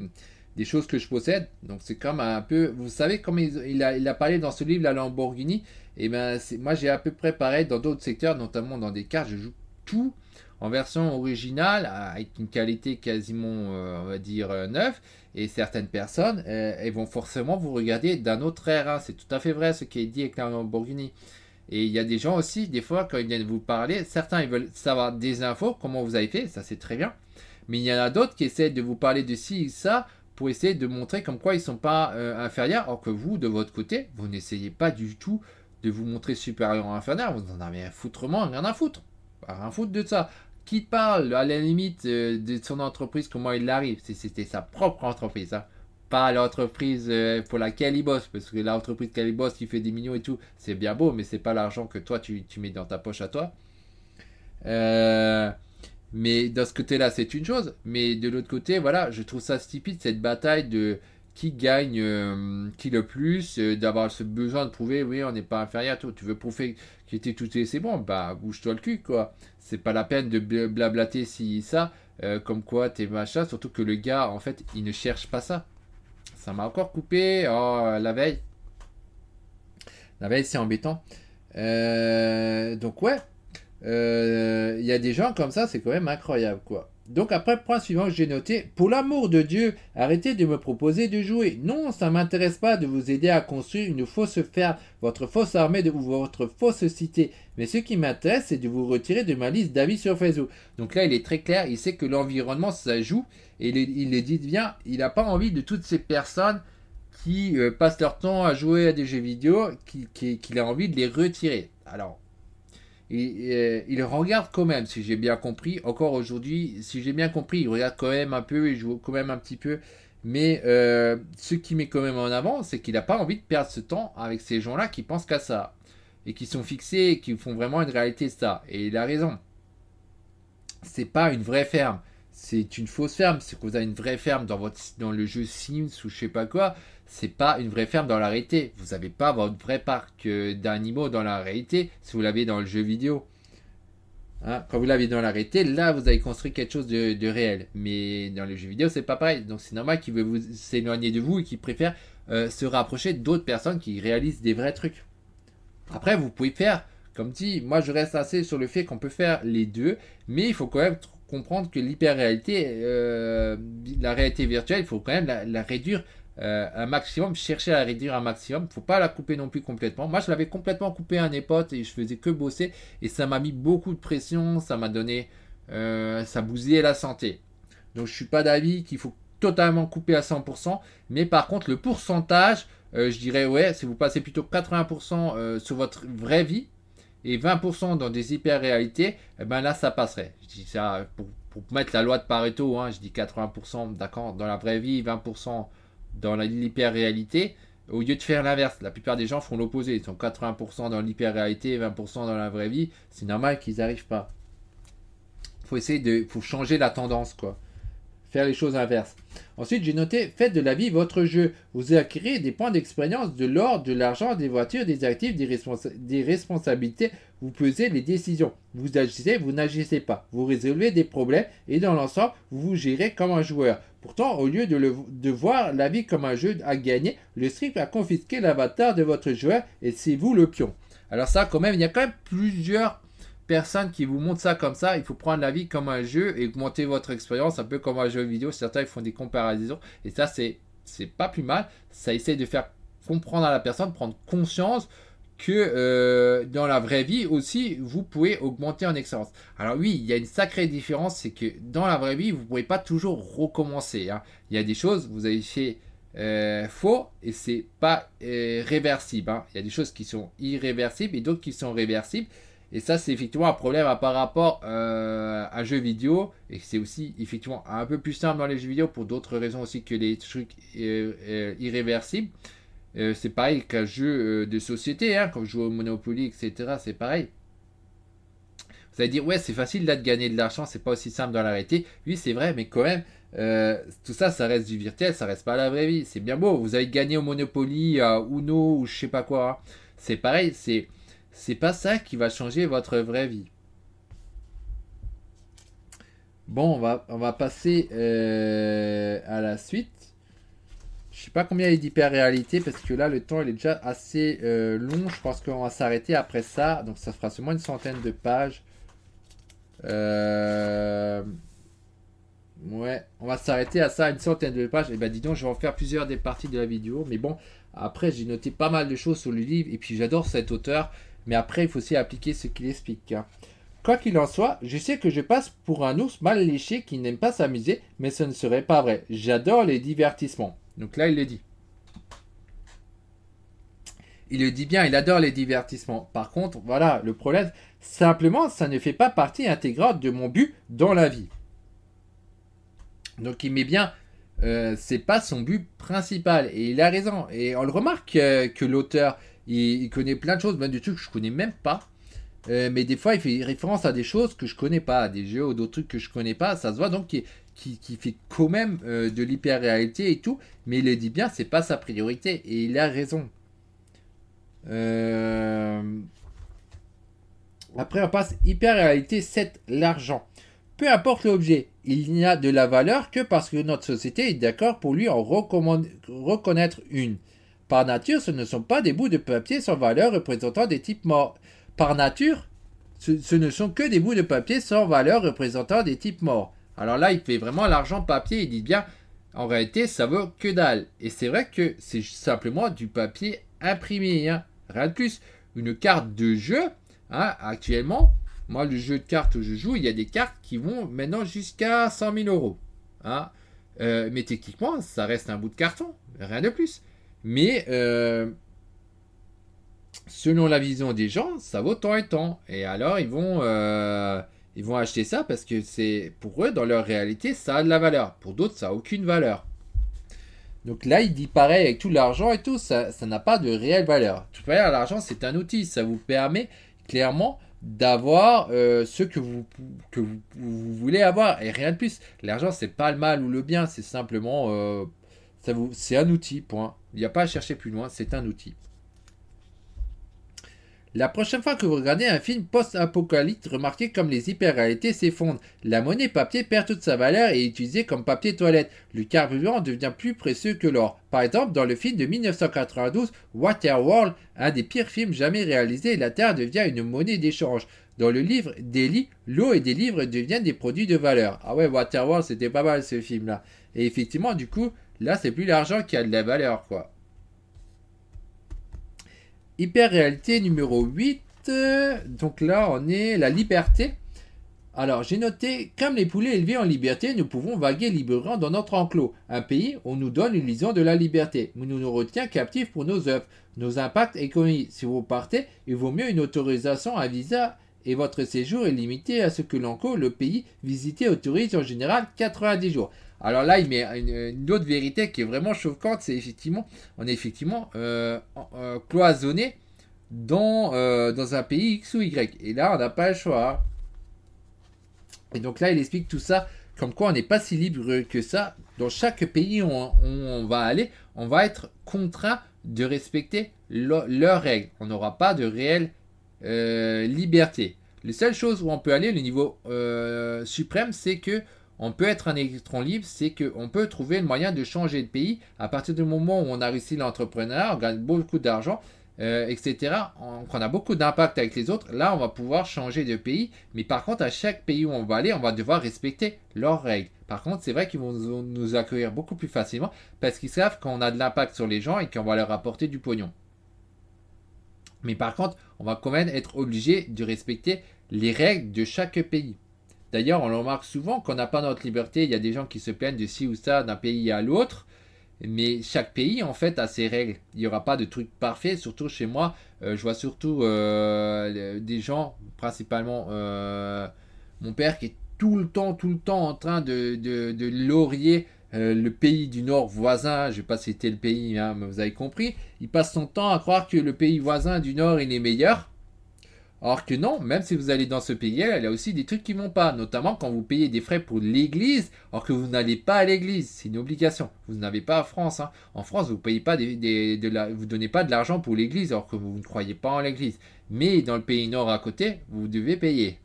des choses que je possède. Donc c'est comme un peu... Vous savez, comme il, a, parlé dans ce livre, la Lamborghini, et eh ben moi j'ai à peu près pareil dans d'autres secteurs, notamment dans des cartes, je joue tout en version originale avec une qualité quasiment, euh, on va dire, euh, neuf Et certaines personnes, euh, elles vont forcément vous regarder d'un autre air. Hein. C'est tout à fait vrai ce qui est dit avec la Lamborghini. Et il y a des gens aussi, des fois, quand ils viennent vous parler, certains ils veulent savoir des infos, comment vous avez fait, ça c'est très bien. Mais il y en a d'autres qui essaient de vous parler de ci et ça pour essayer de montrer comme quoi ils sont pas inférieurs, alors que vous, de votre côté, vous n'essayez pas du tout de vous montrer supérieur ou inférieur. Vous en avez un foutrement, rien à foutre. Rien à foutre de ça qui te parle à la limite euh, de son entreprise, comment il arrive. C'était sa propre entreprise, hein. pas l'entreprise euh, pour laquelle il bosse, parce que l'entreprise qu'elle bosse, qui fait des millions et tout, c'est bien beau, mais c'est pas l'argent que toi tu, mets dans ta poche à toi. Euh, mais dans ce côté-là, c'est une chose, mais de l'autre côté, voilà, je trouve ça stupide cette bataille de qui gagne euh, qui le plus, euh, d'avoir ce besoin de prouver, oui, on n'est pas inférieur à toi Tu veux prouver qu'il était tout et c'est bon, bah bouge-toi le cul, quoi. C'est pas la peine de blablater si ça, euh, comme quoi t'es machin, surtout que le gars, en fait, il ne cherche pas ça. Ça m'a encore coupé, oh, la veille. La veille, c'est embêtant. donc, ouais, il y a des gens comme ça, c'est quand même incroyable, quoi. Donc après, point suivant, j'ai noté, pour l'amour de Dieu, arrêtez de me proposer de jouer. Non, ça m'intéresse pas de vous aider à construire une fausse ferme, votre fausse armée de, ou votre fausse cité. Mais ce qui m'intéresse, c'est de vous retirer de ma liste d'avis sur Facebook. Donc là, il est très clair, il sait que l'environnement, ça joue. Et il les dit bien, il n'a pas envie de toutes ces personnes qui euh, passent leur temps à jouer à des jeux vidéo, qu'il a envie de les retirer. Alors, euh, il, regarde quand même, si j'ai bien compris, encore aujourd'hui, si j'ai bien compris, il regarde quand même un peu, il joue quand même un petit peu. Mais euh, ce qui met quand même en avant, c'est qu'il n'a pas envie de perdre ce temps avec ces gens-là qui pensent qu'à ça. Et qui sont fixés, et qui font vraiment une réalité de ça. Et il a raison. C'est pas une vraie ferme. C'est une fausse ferme. C'est que vous avez une vraie ferme dans, votre, dans le jeu Sims ou je sais pas quoi c'est pas une vraie ferme dans la réalité. Vous n'avez pas votre vrai parc euh, d'animaux dans la réalité si vous l'avez dans le jeu vidéo. Hein, quand vous l'avez dans la réalité, là vous avez construit quelque chose de, réel. Mais dans le jeu vidéo, c'est pas pareil. Donc c'est normal qu'il veut vous s'éloigner de vous et qu'il préfère euh, se rapprocher d'autres personnes qui réalisent des vrais trucs. Après, vous pouvez faire, comme dit, moi je reste assez sur le fait qu'on peut faire les deux, mais il faut quand même comprendre que l'hyper-réalité, euh, la réalité virtuelle, il faut quand même la réduire euh, un maximum, chercher à réduire un maximum. Faut pas la couper non plus complètement. Moi, je l'avais complètement coupé à un époque et je faisais que bosser et ça m'a mis beaucoup de pression, ça m'a donné, euh, ça bousillait la santé. Donc, je suis pas d'avis qu'il faut totalement couper à 100%, mais par contre, le pourcentage, euh, je dirais ouais, si vous passez plutôt 80% sur votre vraie vie et 20% dans des hyper-réalités, eh ben là, ça passerait. Je dis ça pour, pour mettre la loi de Pareto, hein, je dis 80% d'accord dans la vraie vie, 20% dans l'hyper-réalité, au lieu de faire l'inverse. La plupart des gens font l'opposé. Ils sont 80% dans l'hyper-réalité et 20% dans la vraie vie. C'est normal qu'ils n'arrivent pas. Faut essayer de, faut changer la tendance, quoi faire les choses inverses. Ensuite, j'ai noté faites de la vie votre jeu. Vous acquérez des points d'expérience, de l'or, de l'argent, des voitures, des actifs, des, responsabilités. Vous pesez les décisions. Vous agissez, vous n'agissez pas. Vous résolvez des problèmes et dans l'ensemble, vous vous gérez comme un joueur. Pourtant, au lieu de, de, voir la vie comme un jeu à gagner, le script a confisqué l'avatar de votre joueur et c'est vous le pion. Alors ça, quand même, il y a quand même plusieurs personne qui vous montre ça comme ça. Il faut prendre la vie comme un jeu et augmenter votre expérience un peu comme un jeu vidéo. Certains ils font des comparaisons et ça c'est c'est pas plus mal. Ça essaie de faire comprendre à la personne, prendre conscience que euh, dans la vraie vie aussi, vous pouvez augmenter en excellence Alors oui, il y a une sacrée différence, c'est que dans la vraie vie, vous ne pouvez pas toujours recommencer. Hein. Il y a des choses, vous avez fait euh, faux et c'est pas euh, réversible. Hein. Il y a des choses qui sont irréversibles et d'autres qui sont réversibles. Et ça, c'est effectivement un problème par rapport euh, à jeux vidéo. Et c'est aussi effectivement un peu plus simple dans les jeux vidéo pour d'autres raisons aussi que les trucs euh, euh, irréversibles. c'est pareil qu'un jeu de société, quand hein, vous jouez au Monopoly, etc. C'est pareil. Vous allez dire, ouais, c'est facile là de gagner de l'argent, c'est pas aussi simple dans la réalité. Oui, c'est vrai, mais quand même, tout ça, ça reste du virtuel, ça reste pas la vraie vie. C'est bien beau, vous avez gagné au Monopoly, à Uno ou je sais pas quoi. Hein. C'est pareil, c'est c'est pas ça qui va changer votre vraie vie. Bon, on va, on va passer euh, à la suite. Je sais pas combien il y a d'hyper-réalité parce que là, le temps il est déjà assez euh, long. Je pense qu'on va s'arrêter après ça. Donc, ça fera seulement une centaine de pages. Euh, ouais, on va s'arrêter à ça, une centaine de pages. Et eh ben dis donc, je vais en faire plusieurs des parties de la vidéo. Mais bon, après, j'ai noté pas mal de choses sur le livre. Et puis, j'adore cet auteur. Mais après, il faut aussi appliquer ce qu'il explique. Hein. Quoi qu'il en soit, je sais que je passe pour un ours mal léché qui n'aime pas s'amuser, mais ce ne serait pas vrai. J'adore les divertissements. Donc là, il le dit. Il le dit bien, il adore les divertissements. Par contre, voilà, le problème, simplement, ça ne fait pas partie intégrante de mon but dans la vie. Donc il met bien, euh, c'est pas son but principal. Et il a raison. Et on le remarque euh, que l'auteur il, connaît plein de choses, même des trucs que je connais même pas. Euh, mais des fois, il fait référence à des choses que je connais pas, à des jeux ou d'autres trucs que je connais pas. Ça se voit donc qu'il qui, qui, fait quand même euh, de l'hyper-réalité et tout. Mais il le dit bien, c'est pas sa priorité. Et il a raison. Euh, après, on passe hyper-réalité 7, l'argent. Peu importe l'objet, il n'y a de la valeur que parce que notre société est d'accord pour lui en reconnaître une. Par nature, ce ne sont pas des bouts de papier sans valeur représentant des types morts. Par nature, ce, ne sont que des bouts de papier sans valeur représentant des types morts. Alors là, il fait vraiment l'argent papier. Il dit bien, en réalité, ça vaut que dalle. Et c'est vrai que c'est simplement du papier imprimé. Hein. Rien de plus. Une carte de jeu, hein, actuellement, moi, le jeu de cartes où je joue, il y a des cartes qui vont maintenant jusqu'à 100 000 euros. Hein. Euh, mais techniquement, ça reste un bout de carton. Rien de plus. Mais euh, selon la vision des gens, ça vaut tant et tant. Et alors, ils vont, euh, ils vont acheter ça parce que c'est pour eux, dans leur réalité, ça a de la valeur. Pour d'autres, ça n'a aucune valeur. Donc là, il dit pareil avec tout l'argent et tout, ça n'a pas de réelle valeur. Tout à l'heure, l'argent, c'est un outil. Ça vous permet clairement d'avoir euh, ce que vous, voulez avoir et rien de plus. L'argent, c'est pas le mal ou le bien, c'est simplement c'est un outil, point. Il n'y a pas à chercher plus loin, c'est un outil. La prochaine fois que vous regardez un film post-apocalypse, remarquez comme les hyper-réalités s'effondrent. La monnaie papier perd toute sa valeur et est utilisée comme papier toilette. Le carburant devient plus précieux que l'or. Par exemple, dans le film de 1992, Waterworld, un des pires films jamais réalisés, la Terre devient une monnaie d'échange. Dans le livre d'Eli, l'eau et des livres deviennent des produits de valeur. Ah ouais, Waterworld, c'était pas mal ce film-là. Et effectivement, du coup, Là, c'est plus l'argent qui a de la valeur, quoi. Hyper réalité numéro 8. Donc là, on est la liberté. Alors, j'ai noté, comme les poulets élevés en liberté, nous pouvons vaguer librement dans notre enclos. Un pays, on nous donne une vision de la liberté, mais nous nous retient captifs pour nos œuvres, nos impacts économiques. Si vous partez, il vaut mieux une autorisation, à visa et votre séjour est limité à ce que l'enco, le pays visité, autorise en général 90 jours. Alors là, il met une, autre vérité qui est vraiment choquante, c'est effectivement, on est effectivement euh, euh, cloisonné dans, euh, dans un pays X ou Y. Et là, on n'a pas le choix. Et donc là, il explique tout ça, comme quoi on n'est pas si libre que ça. Dans chaque pays où on, va aller, on va être contraint de respecter leurs règles. On n'aura pas de réel euh, liberté. Les seules chose où on peut aller, le niveau euh, suprême, c'est que on peut être un électron libre, c'est qu'on peut trouver le moyen de changer de pays. À partir du moment où on a réussi l'entrepreneur, on gagne beaucoup d'argent, euh, etc., on, on, a beaucoup d'impact avec les autres, là, on va pouvoir changer de pays. Mais par contre, à chaque pays où on va aller, on va devoir respecter leurs règles. Par contre, c'est vrai qu'ils vont nous accueillir beaucoup plus facilement parce qu'ils savent qu'on a de l'impact sur les gens et qu'on va leur apporter du pognon. Mais par contre, on va quand même être obligé de respecter les règles de chaque pays. D'ailleurs, on remarque souvent qu'on n'a pas notre liberté. Il y a des gens qui se plaignent de ci ou ça d'un pays à l'autre. Mais chaque pays, en fait, a ses règles. Il n'y aura pas de truc parfait. Surtout chez moi, euh, je vois surtout euh, des gens, principalement euh, mon père, qui est tout le temps, tout le temps en train de laurier euh, le pays du Nord voisin, je ne sais pas c'était le pays, hein, mais vous avez compris, il passe son temps à croire que le pays voisin du Nord, il est meilleur. Or que non, même si vous allez dans ce pays, il y a aussi des trucs qui vont pas, notamment quand vous payez des frais pour l'église, alors que vous n'allez pas à l'église, c'est une obligation. Vous n'avez pas à France. Hein. En France, vous payez pas donnez pas de l'argent pour l'église, alors que vous ne croyez pas en l'église. Mais dans le pays nord à côté, vous devez payer.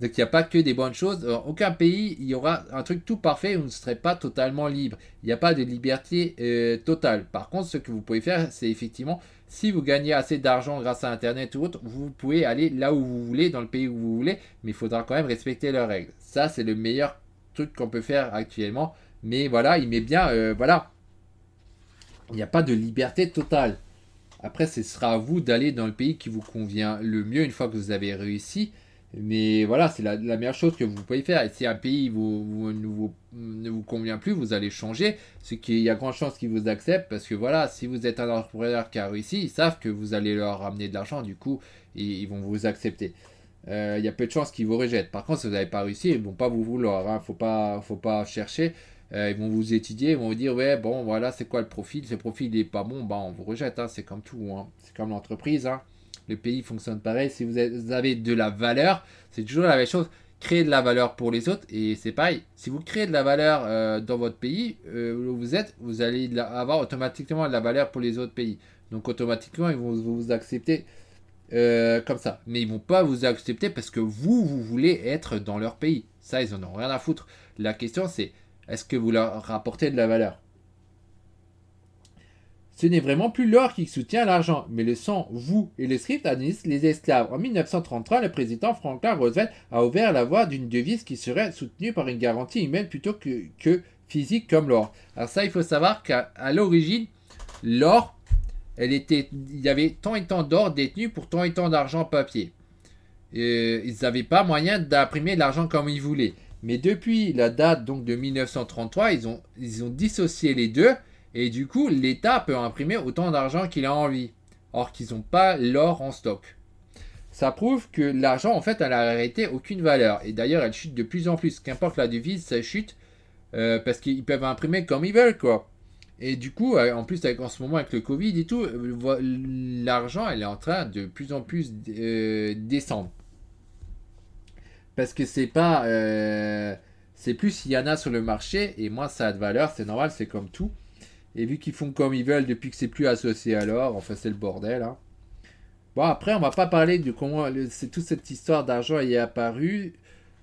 Donc il n'y a pas que des bonnes choses. aucun pays, il y aura un truc tout parfait où vous ne serez pas totalement libre. Il n'y a pas de liberté euh, totale. Par contre, ce que vous pouvez faire, c'est effectivement, si vous gagnez assez d'argent grâce à Internet ou autre, vous pouvez aller là où vous voulez, dans le pays où vous voulez, mais il faudra quand même respecter leurs règles. Ça, c'est le meilleur truc qu'on peut faire actuellement. Mais voilà, il met bien, euh, voilà, il n'y a pas de liberté totale. Après, ce sera à vous d'aller dans le pays qui vous convient le mieux une fois que vous avez réussi. Mais voilà, c'est la, meilleure chose que vous pouvez faire. Et si un pays ne, vous, convient plus, vous allez changer. Ce qu'il y a grande chance qu'ils vous acceptent parce que voilà, si vous êtes un entrepreneur qui a réussi, ils savent que vous allez leur ramener de l'argent. Du coup, ils, vont vous accepter. Euh, il y a peu de chances qu'ils vous rejettent. Par contre, si vous n'avez pas réussi, ils ne vont pas vous vouloir. Il hein. ne Faut pas, chercher. Euh, ils vont vous étudier, ils vont vous dire ouais bon voilà c'est quoi le profil, ce profil n'est pas bon, bah, on vous rejette. Hein. C'est comme tout, hein. c'est comme l'entreprise. Les pays fonctionnent pareil. Si vous avez de la valeur, c'est toujours la même chose. Créer de la valeur pour les autres et c'est pareil. Si vous créez de la valeur euh, dans votre pays euh, où vous êtes, vous allez avoir automatiquement de la valeur pour les autres pays. Donc automatiquement, ils vont vous accepter euh, comme ça. Mais ils vont pas vous accepter parce que vous, vous voulez être dans leur pays. Ça, ils en ont rien à foutre. La question, c'est est-ce que vous leur rapportez de la valeur ce n'est vraiment plus l'or qui soutient l'argent, mais le sang, vous et le script administrent les esclaves. En 1933, le président Franklin Roosevelt a ouvert la voie d'une devise qui serait soutenue par une garantie humaine plutôt que, physique comme l'or. Alors ça, il faut savoir qu'à l'origine, l'or, il y avait tant et tant d'or détenu pour tant et tant d'argent papier. ils n'avaient pas moyen d'imprimer l'argent comme ils voulaient. Mais depuis la date donc de 1933, ils ont dissocié les deux et du coup, l'État peut imprimer autant d'argent qu'il a envie, or qu'ils n'ont pas l'or en stock. Ça prouve que l'argent, en fait, elle a arrêté aucune valeur. Et d'ailleurs, elle chute de plus en plus. Qu'importe la devise, ça chute euh, parce qu'ils peuvent imprimer comme ils veulent, quoi. Et du coup, euh, en plus, avec, en ce moment, avec le Covid et tout, euh, l'argent, elle est en train de plus en plus descendre. Parce que c'est pas. c'est plus il y en a sur le marché et moins ça a de valeur, c'est normal, c'est comme tout. Et vu qu'ils font comme ils veulent depuis que c'est plus associé à l'or, enfin c'est le bordel. Hein. Bon après on va pas parler de comment c'est toute cette histoire d'argent est apparue.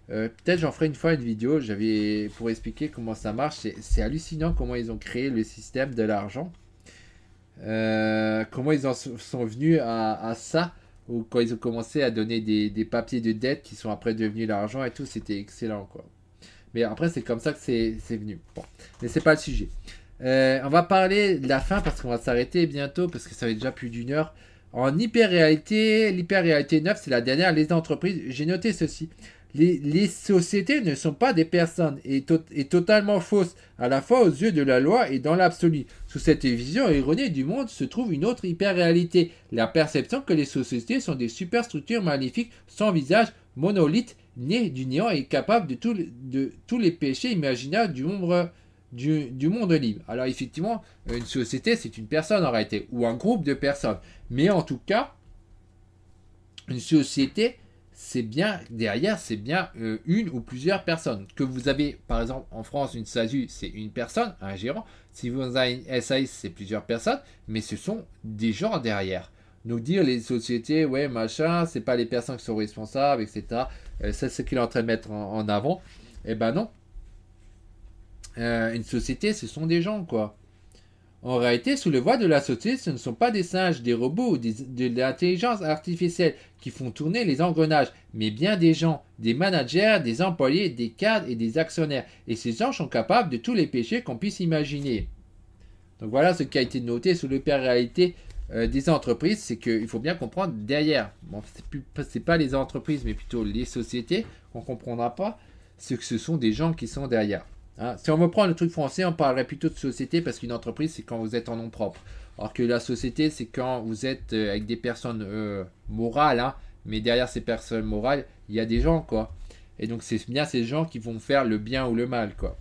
Euh, peut-être j'en ferai une fois une vidéo j'avais pour expliquer comment ça marche. C'est hallucinant comment ils ont créé le système de l'argent. Euh, comment ils en sont venus à, ça. Ou quand ils ont commencé à donner des, papiers de dette qui sont après devenus l'argent et tout. C'était excellent quoi. Mais après c'est comme ça que c'est venu. Bon. Mais c'est pas le sujet. Euh, on va parler de la fin parce qu'on va s'arrêter bientôt parce que ça fait déjà plus d'une heure. En hyper-réalité, l'hyper-réalité 9, c'est la dernière. Les entreprises, j'ai noté ceci. Les, sociétés ne sont pas des personnes et, totalement fausses, à la fois aux yeux de la loi et dans l'absolu. Sous cette vision erronée du monde se trouve une autre hyper-réalité, la perception que les sociétés sont des superstructures magnifiques sans visage, monolithes, nées du néant et capables de, de tous les péchés imaginables du nombre du, monde libre. Alors effectivement, une société, c'est une personne en réalité, ou un groupe de personnes. Mais en tout cas, une société, c'est bien, derrière, c'est bien euh, une ou plusieurs personnes. Que vous avez, par exemple, en France, une SASU, c'est une personne, un gérant. Si vous avez une SAS, c'est plusieurs personnes, mais ce sont des gens derrière. nous dire les sociétés, ouais, machin, c'est pas les personnes qui sont responsables, etc. Euh, c'est ce qu'il est en train de mettre en, en avant. Eh ben non, euh, une société, ce sont des gens, quoi. En réalité, sous le voile de la société, ce ne sont pas des singes, des robots ou des, de l'intelligence artificielle qui font tourner les engrenages, mais bien des gens, des managers, des employés, des cadres et des actionnaires. Et ces gens sont capables de tous les péchés qu'on puisse imaginer. Donc voilà ce qui a été noté sous le père réalité euh, des entreprises, c'est qu'il faut bien comprendre derrière, ce c'est pas les entreprises, mais plutôt les sociétés, on comprendra pas, ce que ce sont des gens qui sont derrière. Hein? si on veut prendre le truc français, on parlerait plutôt de société parce qu'une entreprise, c'est quand vous êtes en nom propre. Alors que la société, c'est quand vous êtes euh, avec des personnes euh, morales, hein, mais derrière ces personnes morales, il y a des gens, quoi. Et donc, c'est bien ces gens qui vont faire le bien ou le mal, quoi.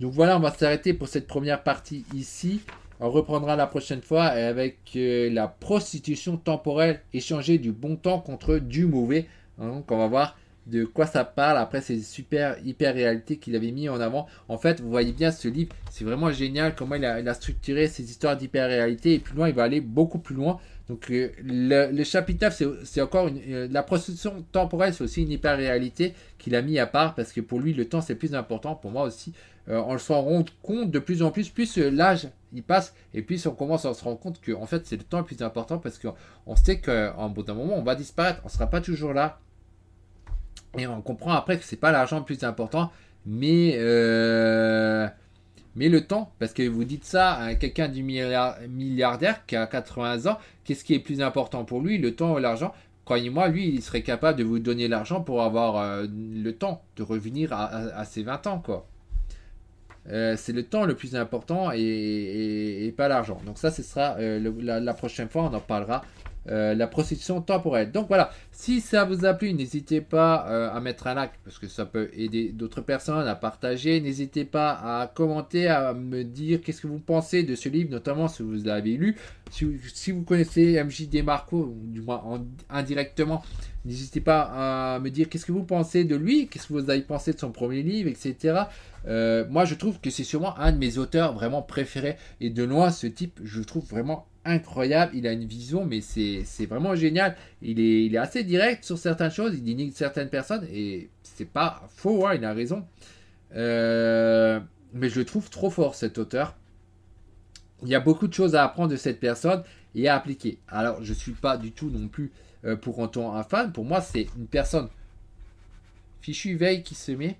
Donc voilà, on va s'arrêter pour cette première partie ici. On reprendra la prochaine fois avec euh, la prostitution temporelle, échanger du bon temps contre du mauvais. donc, on va voir de quoi ça parle après ces super hyper réalités qu'il avait mis en avant. En fait, vous voyez bien ce livre, c'est vraiment génial comment il a, structuré ces histoires d'hyper réalité et plus loin, il va aller beaucoup plus loin. Donc euh, le, chapitre 9, c'est encore une, euh, la prostitution temporelle, c'est aussi une hyper réalité qu'il a mis à part parce que pour lui, le temps c'est plus important. Pour moi aussi, euh, on le se rend compte de plus en plus, plus l'âge il passe et puis on commence à se rendre compte que en fait c'est le temps le plus important parce qu'on on sait qu'en bout d'un moment on va disparaître, on ne sera pas toujours là et on comprend après que c'est pas l'argent le plus important, mais, euh, mais le temps. Parce que vous dites ça à quelqu'un du milliardaire qui a 80 ans, qu'est-ce qui est plus important pour lui, le temps ou l'argent Croyez-moi, lui, il serait capable de vous donner l'argent pour avoir euh, le temps de revenir à, ses 20 ans, quoi. Euh, c'est le temps le plus important et, pas l'argent. Donc ça, ce sera la prochaine fois, on en parlera euh, la prostitution temporelle. Donc voilà, si ça vous a plu, n'hésitez pas euh, à mettre un like parce que ça peut aider d'autres personnes à partager. N'hésitez pas à commenter, à me dire qu'est-ce que vous pensez de ce livre, notamment si vous l'avez lu. Si, vous connaissez MJD Marco, du moins indirectement, n'hésitez pas à me dire qu'est-ce que vous pensez de lui, qu'est-ce que vous avez pensé de son premier livre, etc. Euh, moi, je trouve que c'est sûrement un de mes auteurs vraiment préférés et de loin, ce type, je trouve vraiment incroyable. Il a une vision, mais c'est vraiment génial. Il est, il est assez direct sur certaines choses. Il dénigre certaines personnes. Et c'est pas faux, hein, il a raison. Euh, mais je trouve trop fort, cet auteur. Il y a beaucoup de choses à apprendre de cette personne et à appliquer. Alors, je ne suis pas du tout non plus euh, pour autant un fan. Pour moi, c'est une personne fichu veille qui se met.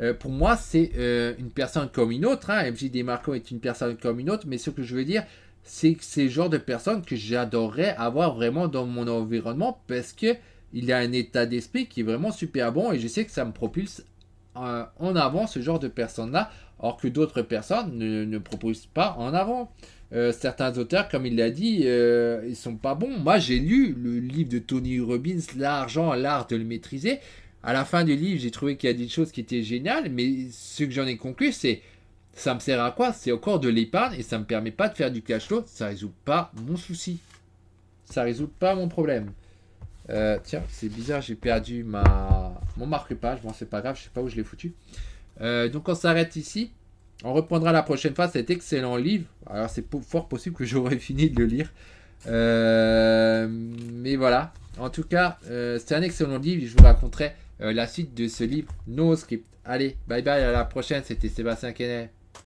Euh, pour moi, c'est une personne comme une autre. Hein. MJ Desmarco est une personne comme une autre. Mais ce que je veux dire, c'est ce genre de personnes que j'adorerais avoir vraiment dans mon environnement parce que il y a un état d'esprit qui est vraiment super bon et je sais que ça me propulse euh, en avant ce genre de personnes-là, or que d'autres personnes ne, ne, proposent pas en avant. Euh, certains auteurs, comme il l'a dit, ils euh, ils sont pas bons. Moi, j'ai lu le livre de Tony Robbins, L'argent, l'art de le maîtriser. À la fin du livre, j'ai trouvé qu'il y a des choses qui étaient géniales, mais ce que j'en ai conclu, c'est ça me sert à quoi C'est encore de l'épargne et ça ne me permet pas de faire du cash flow. Ça résout pas mon souci. Ça ne résout pas mon problème. Euh, tiens, c'est bizarre, j'ai perdu ma... mon marque-page. Bon, c'est pas grave, je sais pas où je l'ai foutu. Euh, donc on s'arrête ici. On reprendra la prochaine fois cet excellent livre. Alors c'est fort possible que j'aurai fini de le lire. Euh, mais voilà. En tout cas, c'est un excellent livre. Je vous raconterai la suite de ce livre, No Script. Allez, bye bye, à la prochaine. C'était Sébastien Kenneth.